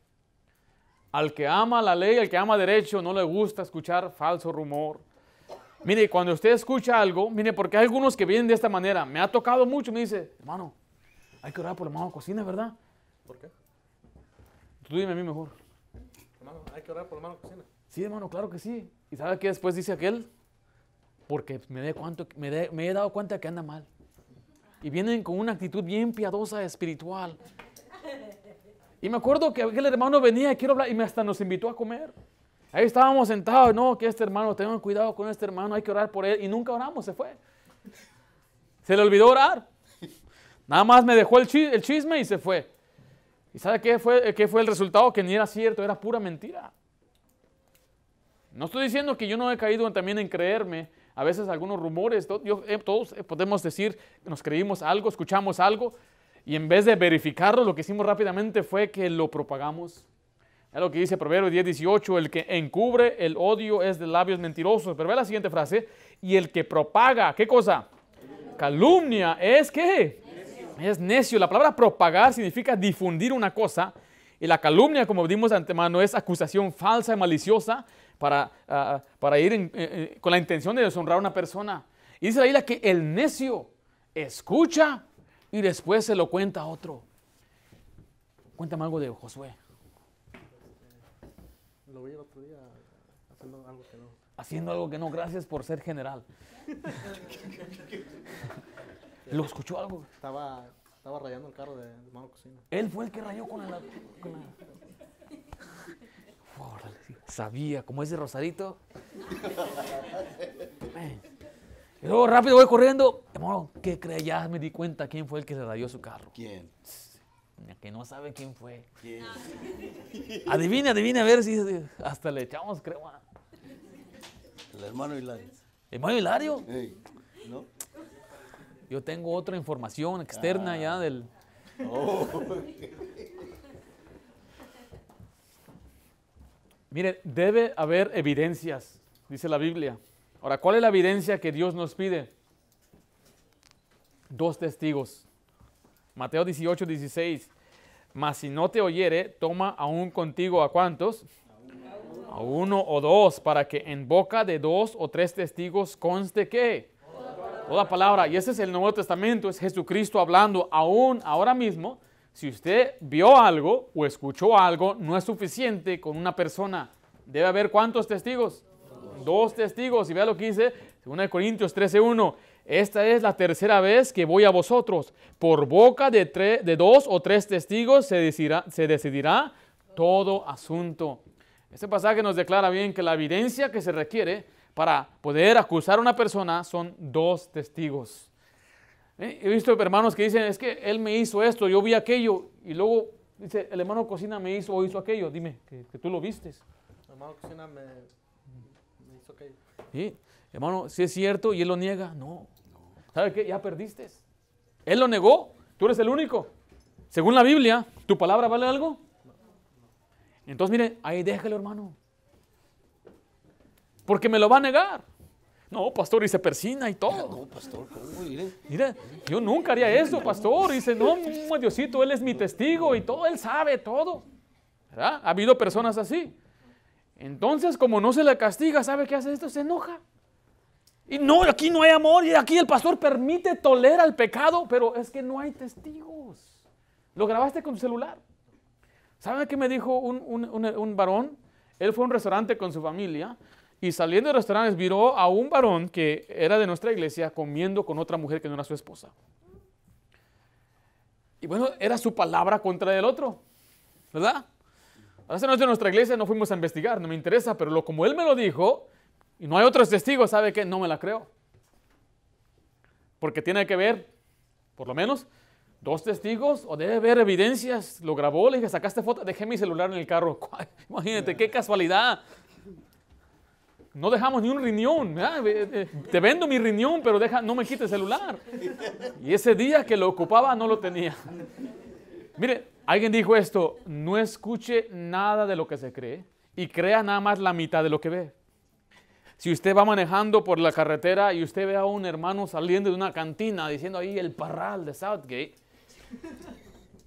Al que ama la ley, al que ama derecho, no le gusta escuchar falso rumor. Mire, cuando usted escucha algo, mire, porque hay algunos que vienen de esta manera. Me ha tocado mucho, me dice, hermano, hay que orar por la mano cocina, ¿verdad? ¿Por qué? Tú dime a mí mejor. Hermano, hay que orar por la mano cocina. Sí, hermano, claro que sí. ¿Y sabe qué después dice aquel? Porque me, cuánto, me, he dado cuenta que anda mal. Y vienen con una actitud bien piadosa, espiritual. Y me acuerdo que aquel hermano venía y quiero hablar y me hasta nos invitó a comer. Ahí estábamos sentados, no, que este hermano, tengan cuidado con este hermano, hay que orar por él. Y nunca oramos, se fue. Se le olvidó orar. Nada más me dejó el, chisme y se fue. ¿Y sabe qué fue, qué fue el resultado? Que ni era cierto, era pura mentira. No estoy diciendo que yo no he caído también en creerme a veces algunos rumores. Eh, todos eh, podemos decir, nos creímos algo, escuchamos algo, y en vez de verificarlo, lo que hicimos rápidamente fue que lo propagamos es lo que dice Proverbios 10, 18, el que encubre el odio es de labios mentirosos. Pero ve la siguiente frase, y el que propaga, ¿qué cosa? Calumnia es qué? Es necio. La palabra propagar significa difundir una cosa. Y la calumnia, como vimos antemano, es acusación falsa y maliciosa para, ah, para ir eh, eh, con la intención de deshonrar a una persona. Y dice la isla que el necio escucha y después se lo cuenta a otro. Cuéntame algo de Josué haciendo algo que no. gracias por ser general. ¿Lo escuchó algo? Estaba, rayando el carro de, de Cocina. Él fue el que rayó con la... sabía, como ese rosadito Y luego rápido voy corriendo. Hermano, ¿qué crees? Ya me di cuenta quién fue el que le rayó su carro. ¿Quién? que no sabe quién fue. Adivina, adivina, a ver si hasta le echamos crema. El hermano Hilario. ¿El hermano Hilario? ¿no? Yo tengo otra información externa ah. ya del... Oh. Mire, debe haber evidencias, dice la Biblia. Ahora, ¿cuál es la evidencia que Dios nos pide? Dos testigos. Mateo 18, 16. Mas si no te oyere, toma aún contigo a cuántos? A uno o dos, para que en boca de dos o tres testigos conste que toda palabra. Y ese es el Nuevo Testamento, es Jesucristo hablando aún ahora mismo. Si usted vio algo o escuchó algo, no es suficiente con una persona. Debe haber cuántos testigos? Dos, testigos. Y vea lo que dice 2 Corintios 1. Esta es la tercera vez que voy a vosotros. Por boca de, de dos o tres testigos se decidirá, todo asunto. Este pasaje nos declara bien que la evidencia que se requiere para poder acusar a una persona son dos testigos. Eh, he visto hermanos que dicen, es que él me hizo esto, yo vi aquello, y luego dice, el hermano cocina me hizo o hizo aquello. Dime, que, tú lo vistes. El hermano cocina me, hizo aquello. Sí, hermano, si es cierto y él lo niega, no. ¿Sabe qué? Ya perdiste. Él lo negó. Tú eres el único. Según la Biblia, ¿tu palabra vale algo? Entonces, mire, ahí déjalo, hermano. Porque me lo va a negar. No, pastor, y se persina y todo. No, pastor, Mire, yo nunca haría eso, pastor. dice, no, Diosito, Él es mi testigo y todo, Él sabe todo. ¿Verdad? Ha habido personas así. Entonces, como no se le castiga, ¿sabe qué hace esto? Se enoja. Y no, aquí no hay amor y aquí el pastor permite, tolerar el pecado, pero es que no hay testigos. Lo grabaste con tu celular. ¿Saben qué me dijo un, varón? Él fue a un restaurante con su familia y saliendo del restaurante viró a un varón que era de nuestra iglesia comiendo con otra mujer que no era su esposa. Y bueno, era su palabra contra el otro, ¿verdad? Ahora no es de nuestra iglesia, no fuimos a investigar, no me interesa, pero lo, como él me lo dijo, y no hay otros testigos, ¿sabe qué? No me la creo. Porque tiene que ver, por lo menos, dos testigos o debe haber evidencias. Lo grabó, le dije, sacaste foto, dejé mi celular en el carro. Imagínate, qué casualidad. No dejamos ni un riñón. Te vendo mi riñón, pero deja, no me quites el celular. Y ese día que lo ocupaba no lo tenía. Mire, alguien dijo esto, no escuche nada de lo que se cree y crea nada más la mitad de lo que ve. Si usted va manejando por la carretera y usted ve a un hermano saliendo de una cantina diciendo ahí el parral de Southgate,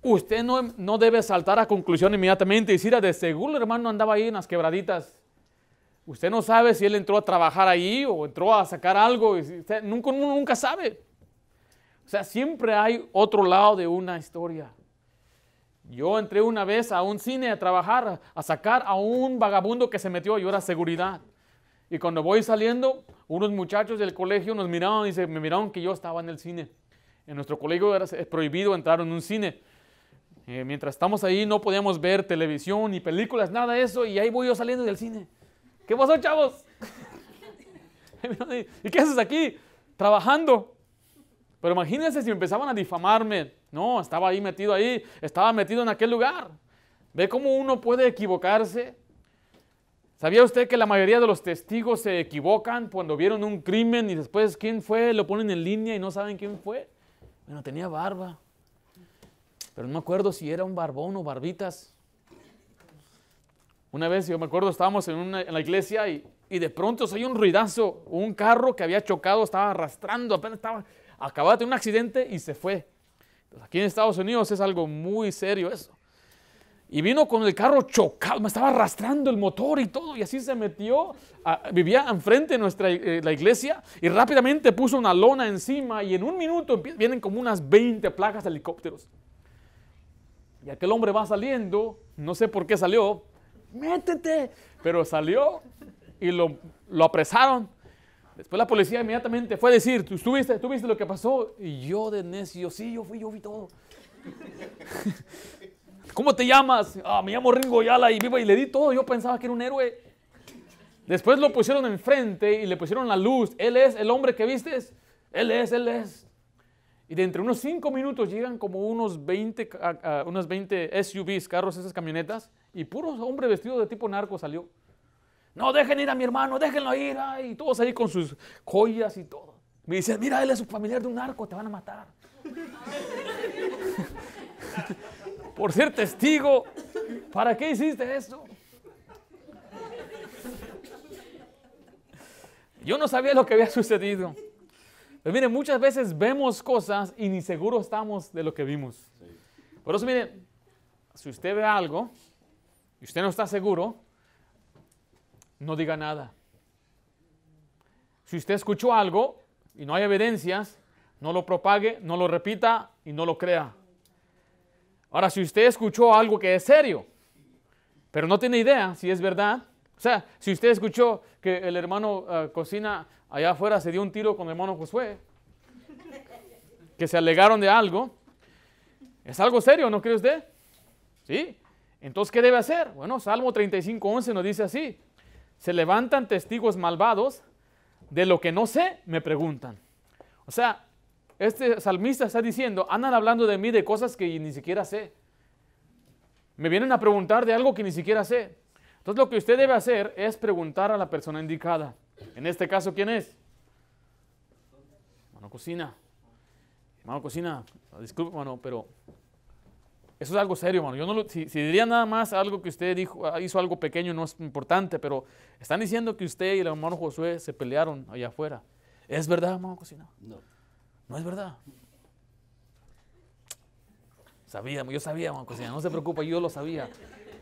usted no, debe saltar a conclusión inmediatamente y decir, ah, de seguro el hermano andaba ahí en las quebraditas. Usted no sabe si él entró a trabajar ahí o entró a sacar algo. Usted, nunca, nunca sabe. O sea, siempre hay otro lado de una historia. Yo entré una vez a un cine a trabajar, a sacar a un vagabundo que se metió, y era seguridad. Y cuando voy saliendo, unos muchachos del colegio nos miraron y se, me miraron que yo estaba en el cine. En nuestro colegio era prohibido entrar en un cine. Eh, mientras estamos ahí no podíamos ver televisión ni películas, nada de eso. Y ahí voy yo saliendo del cine. ¿Qué pasó, chavos? ¿Y qué haces aquí? Trabajando. Pero imagínense si empezaban a difamarme. No, estaba ahí metido ahí, estaba metido en aquel lugar. Ve cómo uno puede equivocarse ¿Sabía usted que la mayoría de los testigos se equivocan cuando vieron un crimen y después quién fue? Lo ponen en línea y no saben quién fue. Bueno, tenía barba. Pero no me acuerdo si era un barbón o barbitas. Una vez, yo me acuerdo, estábamos en, la iglesia y, de pronto se oye un ruidazo. Un carro que había chocado estaba arrastrando, apenas estaba, acababa de un accidente y se fue. Pues aquí en Estados Unidos es algo muy serio eso y vino con el carro chocado, me estaba arrastrando el motor y todo, y así se metió, vivía enfrente de nuestra eh, la iglesia y rápidamente puso una lona encima y en un minuto vienen como unas 20 plagas de helicópteros. Y aquel hombre va saliendo, no sé por qué salió, métete, pero salió y lo, lo apresaron. Después la policía inmediatamente fue a decir, ¿Tú, estuviste lo que pasó? Y yo de necio, sí, yo fui, yo vi todo. ¿Cómo te llamas? Ah, me llamo Ringo Yala y viva. Y le di todo. Yo pensaba que era un héroe. Después lo pusieron enfrente y le pusieron la luz. Él es el hombre que vistes. Él es, él es. Y de entre unos cinco minutos llegan como unos 20, 20 SUVs, carros, esas camionetas. Y puro hombre vestido de tipo narco salió. No, dejen ir a mi hermano, déjenlo ir. y todos ahí con sus joyas y todo. Me dice, mira, él es un familiar de un narco, te van a matar. por ser testigo. ¿Para qué hiciste esto? Yo no sabía lo que había sucedido. Pero miren, muchas veces vemos cosas y ni seguro estamos de lo que vimos. Por eso, miren, si usted ve algo y usted no está seguro, no diga nada. Si usted escuchó algo y no hay evidencias, no lo propague, no lo repita y no lo crea. Ahora, si usted escuchó algo que es serio, pero no tiene idea si es verdad, o sea, si usted escuchó que el hermano eh, Cocina allá afuera se dio un tiro con el hermano Josué, que se alegaron de algo, es algo serio, ¿no cree usted? ¿Sí? Entonces, ¿qué debe hacer? Bueno, Salmo 35:11 nos dice así, se levantan testigos malvados de lo que no sé, me preguntan. O sea, este salmista está diciendo, andan hablando de mí de cosas que ni siquiera sé. Me vienen a preguntar de algo que ni siquiera sé. Entonces lo que usted debe hacer es preguntar a la persona indicada. En este caso, ¿quién es? Mano Cocina. Hermano Cocina, ah, disculpe, mano, pero eso es algo serio, mano. Yo no si, diría nada más algo que usted dijo, ah, hizo algo pequeño, no es importante, pero están diciendo que usted y el hermano Josué se pelearon allá afuera. ¿Es verdad, hermano Cocina? No. No es verdad. Sabía, yo sabía, Juan no se preocupe, yo lo sabía.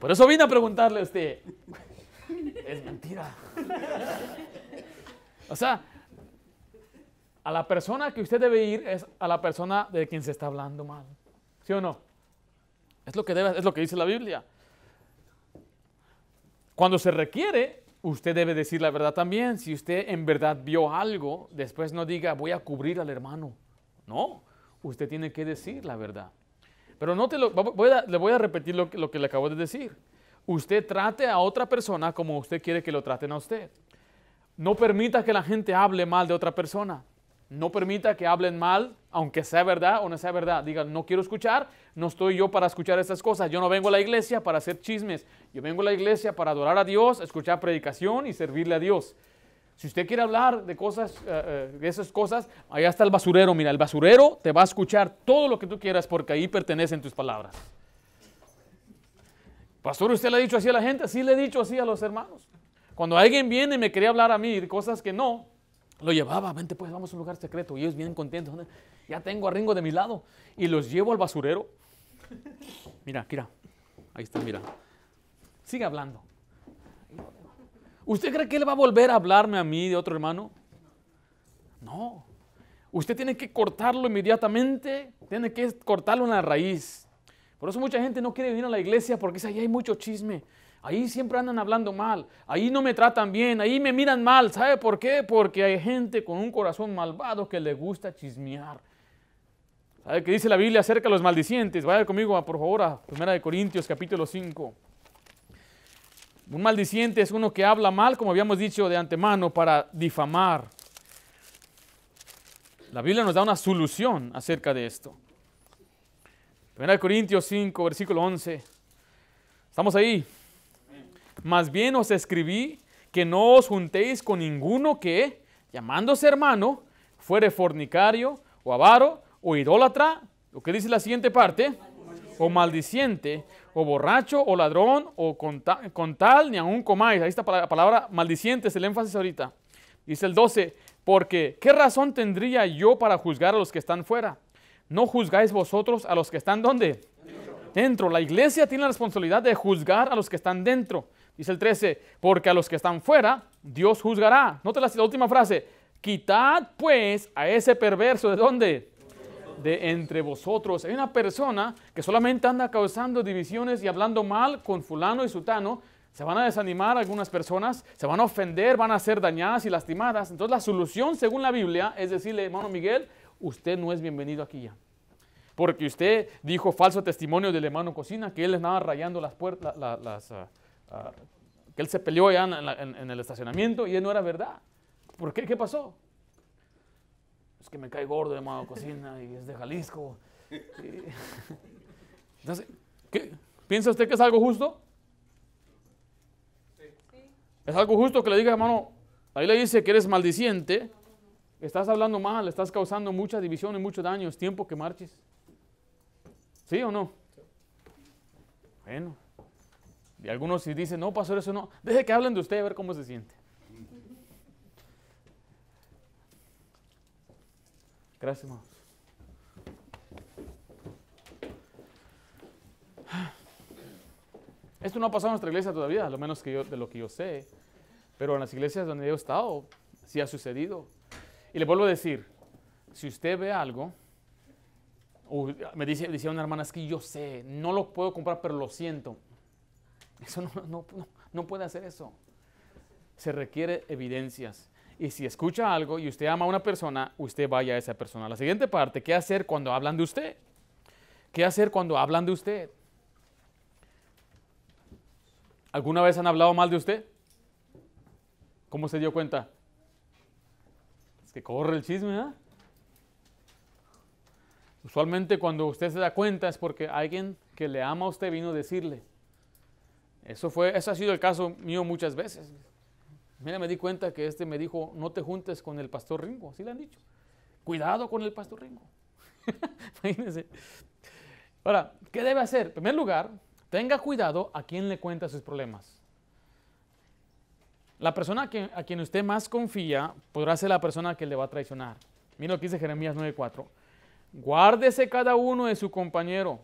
Por eso vine a preguntarle a usted. Es mentira. O sea, a la persona que usted debe ir es a la persona de quien se está hablando mal. ¿Sí o no? Es lo que es lo que dice la Biblia. Cuando se requiere, Usted debe decir la verdad también. Si usted en verdad vio algo, después no diga voy a cubrir al hermano. No, usted tiene que decir la verdad. Pero no te lo, le voy a repetir lo que le acabo de decir. Usted trate a otra persona como usted quiere que lo traten a usted. No permita que la gente hable mal de otra persona. No permita que hablen mal, aunque sea verdad o no sea verdad. Digan, no quiero escuchar, no estoy yo para escuchar estas cosas. Yo no vengo a la iglesia para hacer chismes. Yo vengo a la iglesia para adorar a Dios, escuchar predicación y servirle a Dios. Si usted quiere hablar de cosas, eh, eh, de esas cosas, allá está el basurero. Mira, el basurero te va a escuchar todo lo que tú quieras porque ahí pertenecen tus palabras. Pastor, ¿usted le ha dicho así a la gente? Sí, le he dicho así a los hermanos. Cuando alguien viene y me quería hablar a mí de cosas que no, lo llevaba, vente pues, vamos a un lugar secreto. Y ellos bien contentos. Ya tengo a Ringo de mi lado. Y los llevo al basurero. Mira, mira. Ahí está, mira. Sigue hablando. ¿Usted cree que él va a volver a hablarme a mí de otro hermano? No. Usted tiene que cortarlo inmediatamente. Tiene que cortarlo en la raíz. Por eso mucha gente no quiere venir a la iglesia porque dice, ahí hay mucho chisme. Ahí siempre andan hablando mal, ahí no me tratan bien, ahí me miran mal. ¿Sabe por qué? Porque hay gente con un corazón malvado que le gusta chismear. ¿Sabe qué dice la Biblia acerca de los maldicientes? Vaya conmigo, ah, por favor, a 1 Corintios capítulo 5. Un maldiciente es uno que habla mal, como habíamos dicho de antemano, para difamar. La Biblia nos da una solución acerca de esto. 1 Corintios 5, versículo 11. Estamos ahí. Más bien os escribí que no os juntéis con ninguno que, llamándose hermano, fuere fornicario o avaro o idólatra, lo que dice la siguiente parte, o maldiciente, o borracho, o ladrón, o con, tal, ni aún comáis. Ahí está la palabra maldiciente, es el énfasis ahorita. Dice el 12, porque ¿qué razón tendría yo para juzgar a los que están fuera? ¿No juzgáis vosotros a los que están dónde? dentro. La iglesia tiene la responsabilidad de juzgar a los que están dentro. Dice el 13, porque a los que están fuera, Dios juzgará. Nota la, última frase. Quitad pues a ese perverso de dónde? De entre vosotros. Hay una persona que solamente anda causando divisiones y hablando mal con fulano y sutano. Se van a desanimar algunas personas, se van a ofender, van a ser dañadas y lastimadas. Entonces la solución según la Biblia es decirle, hermano Miguel, usted no es bienvenido aquí ya porque usted dijo falso testimonio del hermano Cocina, que él estaba rayando las, puertas, las, ah, Ah, que él se peleó allá en, el estacionamiento y él no era verdad. ¿Por qué? ¿Qué pasó? Es que me cae gordo, llamado cocina y es de Jalisco. ¿piensa usted que es algo justo? Es algo justo que le diga, hermano, ahí le dice que eres maldiciente, estás hablando mal, estás causando mucha división y mucho daño, es tiempo que marches. ¿Sí o no? Bueno. Y algunos si dicen, no, pastor, eso no. Deje que hablen de usted a ver cómo se siente. Gracias, hermanos. Esto no ha pasado en nuestra iglesia todavía, a lo menos que yo, de lo que yo sé. Pero en las iglesias donde yo he estado, sí ha sucedido. Y le vuelvo a decir, si usted ve algo, o me dice, decía una hermana, es que yo sé, no lo puedo comprar, pero lo siento. Eso no, no, puede hacer eso. Se requiere evidencias. Y si escucha algo y usted ama a una persona, usted vaya a esa persona. La siguiente parte, ¿qué hacer cuando hablan de usted? ¿Qué hacer cuando hablan de usted? ¿Alguna vez han hablado mal de usted? ¿Cómo se dio cuenta? Es que corre el chisme, ¿verdad? ¿eh? Usualmente cuando usted se da cuenta es porque alguien que le ama a usted vino a decirle. Eso, fue, eso ha sido el caso mío muchas veces. Mira, me di cuenta que este me dijo, no te juntes con el pastor Ringo, así le han dicho. Cuidado con el pastor Ringo. Imagínense. Ahora, ¿qué debe hacer? En primer lugar, tenga cuidado a quien le cuenta sus problemas. La persona a quien, a quien usted más confía podrá ser la persona que le va a traicionar. Mira lo que dice Jeremías 9:4. Guárdese cada uno de su compañero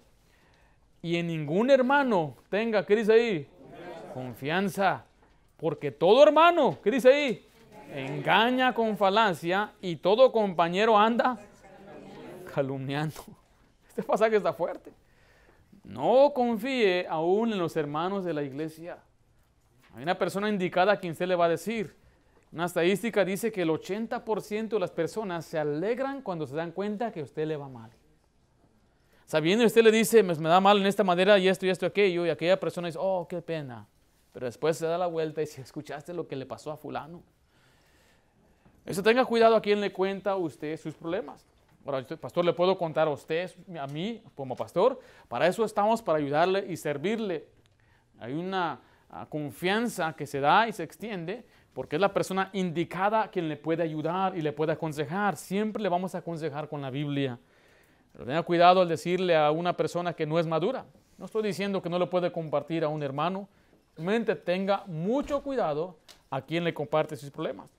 y en ningún hermano tenga, ¿qué dice ahí? Confianza. Porque todo hermano, ¿qué dice ahí? Engaña con falacia y todo compañero anda calumniando. Este pasaje está fuerte. No confíe aún en los hermanos de la iglesia. Hay una persona indicada a quien usted le va a decir. Una estadística dice que el 80% de las personas se alegran cuando se dan cuenta que usted le va mal. Sabiendo, usted le dice, me, da mal en esta manera y esto y esto y aquello, y aquella persona dice, oh, qué pena. Pero después se da la vuelta y dice, escuchaste lo que le pasó a fulano. Eso tenga cuidado a quien le cuenta a usted sus problemas. Ahora, pastor, le puedo contar a usted, a mí, como pastor. Para eso estamos, para ayudarle y servirle. Hay una ah, confianza que se da y se extiende porque es la persona indicada quien le puede ayudar y le puede aconsejar. Siempre le vamos a aconsejar con la Biblia. Pero tenga cuidado al decirle a una persona que no es madura. No estoy diciendo que no lo puede compartir a un hermano. Simplemente tenga mucho cuidado a quien le comparte sus problemas.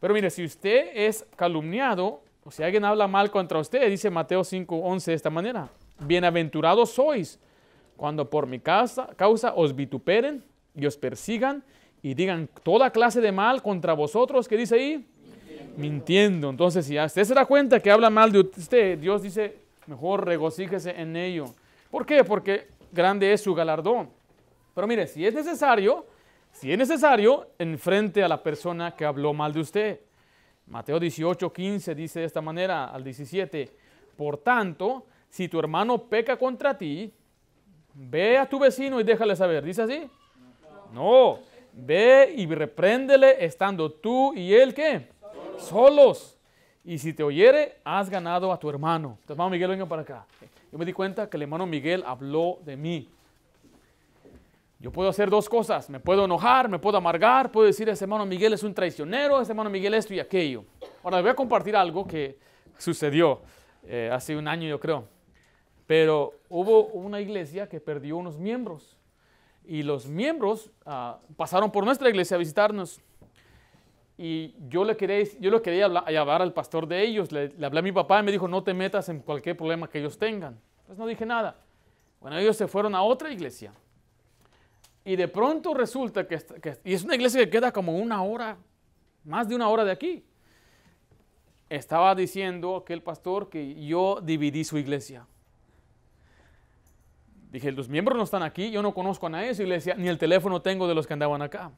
Pero mire, si usted es calumniado, o si alguien habla mal contra usted, dice Mateo 5:11 de esta manera, bienaventurados sois cuando por mi causa, causa os vituperen y os persigan y digan toda clase de mal contra vosotros, que dice ahí, mintiendo. Entonces, si usted se da cuenta que habla mal de usted, este Dios dice, mejor regocíjese en ello. ¿Por qué? Porque grande es su galardón. Pero mire, si es necesario, si es necesario, enfrente a la persona que habló mal de usted. Mateo 18, 15 dice de esta manera al 17, por tanto, si tu hermano peca contra ti, ve a tu vecino y déjale saber. ¿Dice así? No. Ve y repréndele estando tú y él qué? Solos. Y si te oyere, has ganado a tu hermano. Entonces, hermano Miguel, venga para acá. Yo me di cuenta que el hermano Miguel habló de mí. Yo puedo hacer dos cosas. Me puedo enojar, me puedo amargar, puedo decir, ese hermano Miguel es un traicionero, ese hermano Miguel esto y aquello. Ahora, voy a compartir algo que sucedió eh, hace un año, yo creo. Pero hubo una iglesia que perdió unos miembros. Y los miembros ah, pasaron por nuestra iglesia a visitarnos y yo le quería, yo lo quería al pastor de ellos. Le, hablé a mi papá y me dijo, no te metas en cualquier problema que ellos tengan. Pues no dije nada. Bueno, ellos se fueron a otra iglesia. Y de pronto resulta que, que y es una iglesia que queda como una hora, más de una hora de aquí. Estaba diciendo aquel pastor que yo dividí su iglesia. Dije, los miembros no están aquí, yo no conozco a nadie de su iglesia, ni el teléfono tengo de los que andaban acá.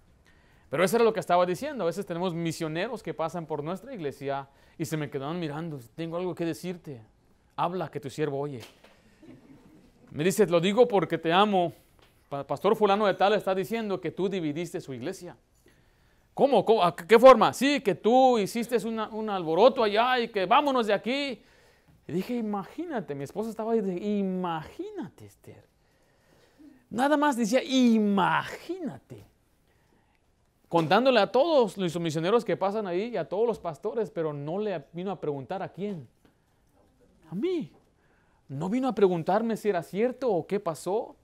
Pero eso era lo que estaba diciendo. A veces tenemos misioneros que pasan por nuestra iglesia y se me quedaron mirando. Tengo algo que decirte. Habla, que tu siervo oye. Me dice, lo digo porque te amo. Pastor fulano de tal está diciendo que tú dividiste su iglesia. ¿Cómo? ¿A qué forma? Sí, que tú hiciste un alboroto allá y que vámonos de aquí. Y dije, imagínate, mi esposa estaba ahí, dije, imagínate, Esther. Nada más decía, imagínate contándole a todos los misioneros que pasan ahí y a todos los pastores, pero no le vino a preguntar a quién. A mí. No vino a preguntarme si era cierto o qué pasó.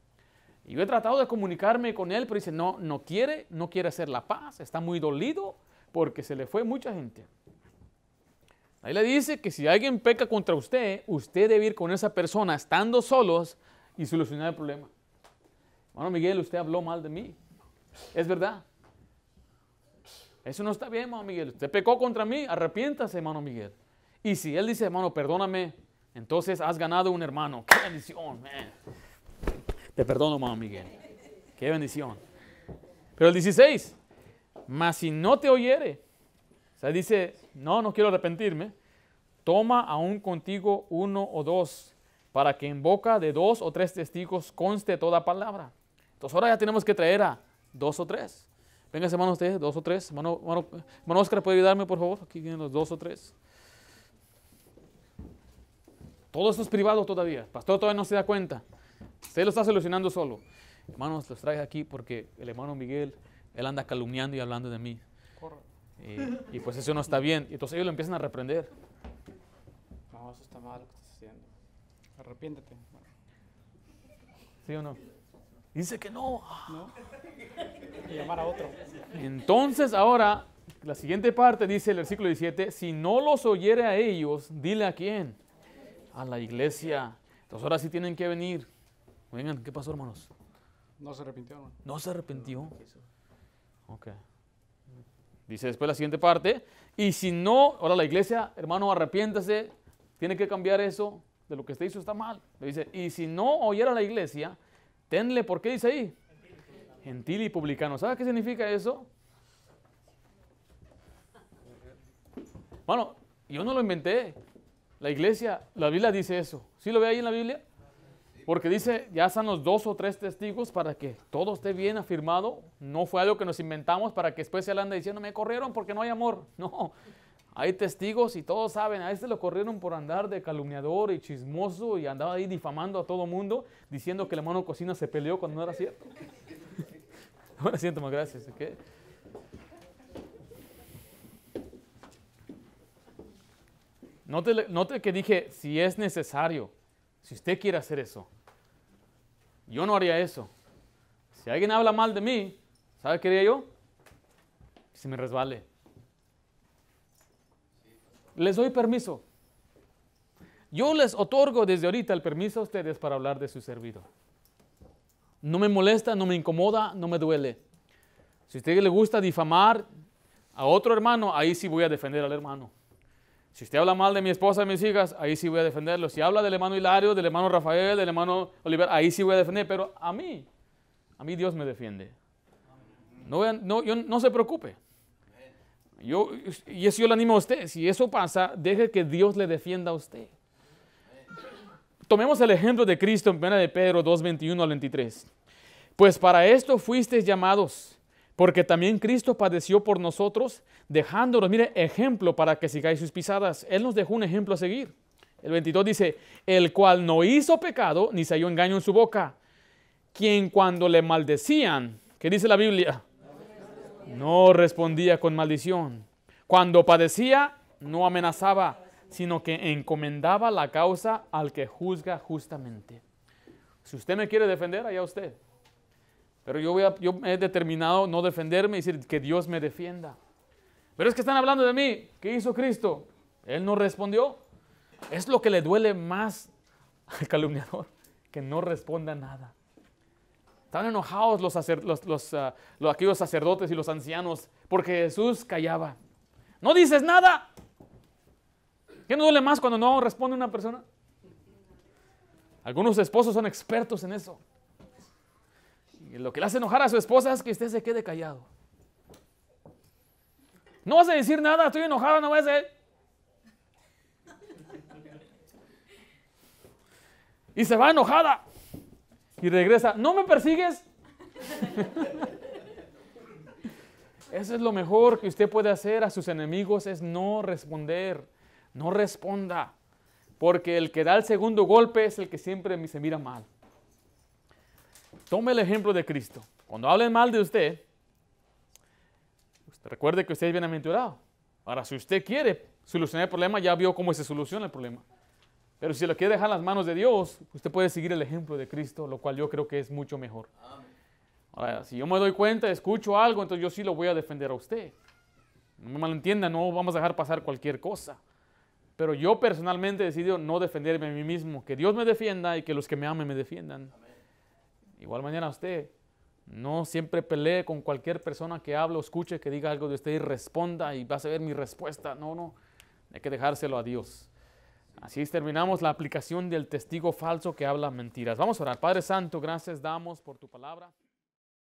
Y yo he tratado de comunicarme con él, pero dice, no, no quiere, no quiere hacer la paz, está muy dolido porque se le fue mucha gente. Ahí le dice que si alguien peca contra usted, usted debe ir con esa persona estando solos y solucionar el problema. Bueno, Miguel, usted habló mal de mí. Es verdad. Eso no está bien, hermano Miguel. Usted pecó contra mí, arrepiéntase, hermano Miguel. Y si él dice, hermano, perdóname, entonces has ganado un hermano. ¡Qué bendición, Te perdono, hermano Miguel. ¡Qué bendición! Pero el 16, mas si no te oyere, o sea, dice, no, no quiero arrepentirme, toma aún contigo uno o dos, para que en boca de dos o tres testigos conste toda palabra. Entonces ahora ya tenemos que traer a dos o tres. Véngase, hermano, ustedes, dos o tres. Hermano, Oscar, ¿puede ayudarme, por favor? Aquí vienen los dos o tres. Todo esto es privado todavía. pastor todavía no se da cuenta. Usted lo está solucionando solo. Hermanos, los traje aquí porque el hermano Miguel, él anda calumniando y hablando de mí. Y, y, pues eso no está bien. Y entonces ellos lo empiezan a reprender. No, eso está mal lo que estás haciendo. Arrepiéntete. ¿Sí o no? Dice que no. ¿No? Y llamar a otro. Entonces ahora, la siguiente parte dice el versículo 17, si no los oyere a ellos, dile a quién. A la iglesia. Entonces ahora sí tienen que venir. Vengan, ¿qué pasó hermanos? No se arrepintió. No, ¿No se arrepintió. Ok. Dice después la siguiente parte, y si no, ahora la iglesia, hermano, arrepiéntase, tiene que cambiar eso, de lo que usted hizo está mal. Le dice, y si no oyera la iglesia, Tenle, ¿por qué dice ahí? Gentil y publicano. ¿Sabes qué significa eso? Bueno, yo no lo inventé. La iglesia, la Biblia dice eso. ¿Sí lo ve ahí en la Biblia? Porque dice, ya están los dos o tres testigos para que todo esté bien afirmado. No fue algo que nos inventamos para que después se le ande diciendo, me corrieron porque no hay amor. No, hay testigos y todos saben, a este lo corrieron por andar de calumniador y chismoso y andaba ahí difamando a todo mundo, diciendo que la mano cocina se peleó cuando no era cierto. Ahora siento más gracias. Note, note que dije, si es necesario, si usted quiere hacer eso, yo no haría eso. Si alguien habla mal de mí, ¿sabe qué haría yo? Si se me resbale les doy permiso. Yo les otorgo desde ahorita el permiso a ustedes para hablar de su servidor. No me molesta, no me incomoda, no me duele. Si a usted le gusta difamar a otro hermano, ahí sí voy a defender al hermano. Si usted habla mal de mi esposa y mis hijas, ahí sí voy a defenderlo. Si habla del hermano Hilario, del hermano Rafael, del hermano Oliver, ahí sí voy a defender. Pero a mí, a mí Dios me defiende. no se preocupe. Yo, y eso yo le animo a usted. Si eso pasa, deje que Dios le defienda a usted. Tomemos el ejemplo de Cristo en pena de Pedro 2, 21 al 23. Pues para esto fuisteis llamados, porque también Cristo padeció por nosotros, dejándonos, mire, ejemplo para que sigáis sus pisadas. Él nos dejó un ejemplo a seguir. El 22 dice, el cual no hizo pecado, ni se halló engaño en su boca, quien cuando le maldecían, que dice la Biblia, no respondía con maldición. Cuando padecía, no amenazaba, sino que encomendaba la causa al que juzga justamente. Si usted me quiere defender, allá usted. Pero yo, voy yo he determinado no defenderme y decir que Dios me defienda. Pero es que están hablando de mí. ¿Qué hizo Cristo? Él no respondió. Es lo que le duele más al calumniador, que no responda nada. Estaban enojados los, ah, aquellos sacerdotes y los ancianos porque Jesús callaba. No dices nada. ¿Qué no duele más cuando no responde una persona? Algunos esposos son expertos en eso. lo que le hace enojar a su esposa es que usted se quede callado. No vas a decir nada, estoy enojada no voy a decir. Y se va enojada. Y regresa, ¿no me persigues? Eso es lo mejor que usted puede hacer a sus enemigos, es no responder, no responda, porque el que da el segundo golpe es el que siempre se mira mal. Tome el ejemplo de Cristo. Cuando hablen mal de usted, usted recuerde que usted es bienaventurado. Ahora, si usted quiere solucionar el problema, ya vio cómo se soluciona el problema. Pero si lo quiere dejar en las manos de Dios, usted puede seguir el ejemplo de Cristo, lo cual yo creo que es mucho mejor. Ahora, si yo me doy cuenta, escucho algo, entonces yo sí lo voy a defender a usted. No me malentienda, no vamos a dejar pasar cualquier cosa. Pero yo personalmente he no defenderme a mí mismo. Que Dios me defienda y que los que me amen me defiendan. Igual mañana usted no siempre pelee con cualquier persona que hable o escuche, que diga algo de usted y responda y va a saber mi respuesta. No, no. Hay que dejárselo a Dios. Así terminamos la aplicación del testigo falso que habla mentiras. Vamos a orar. Padre Santo, gracias damos por tu palabra.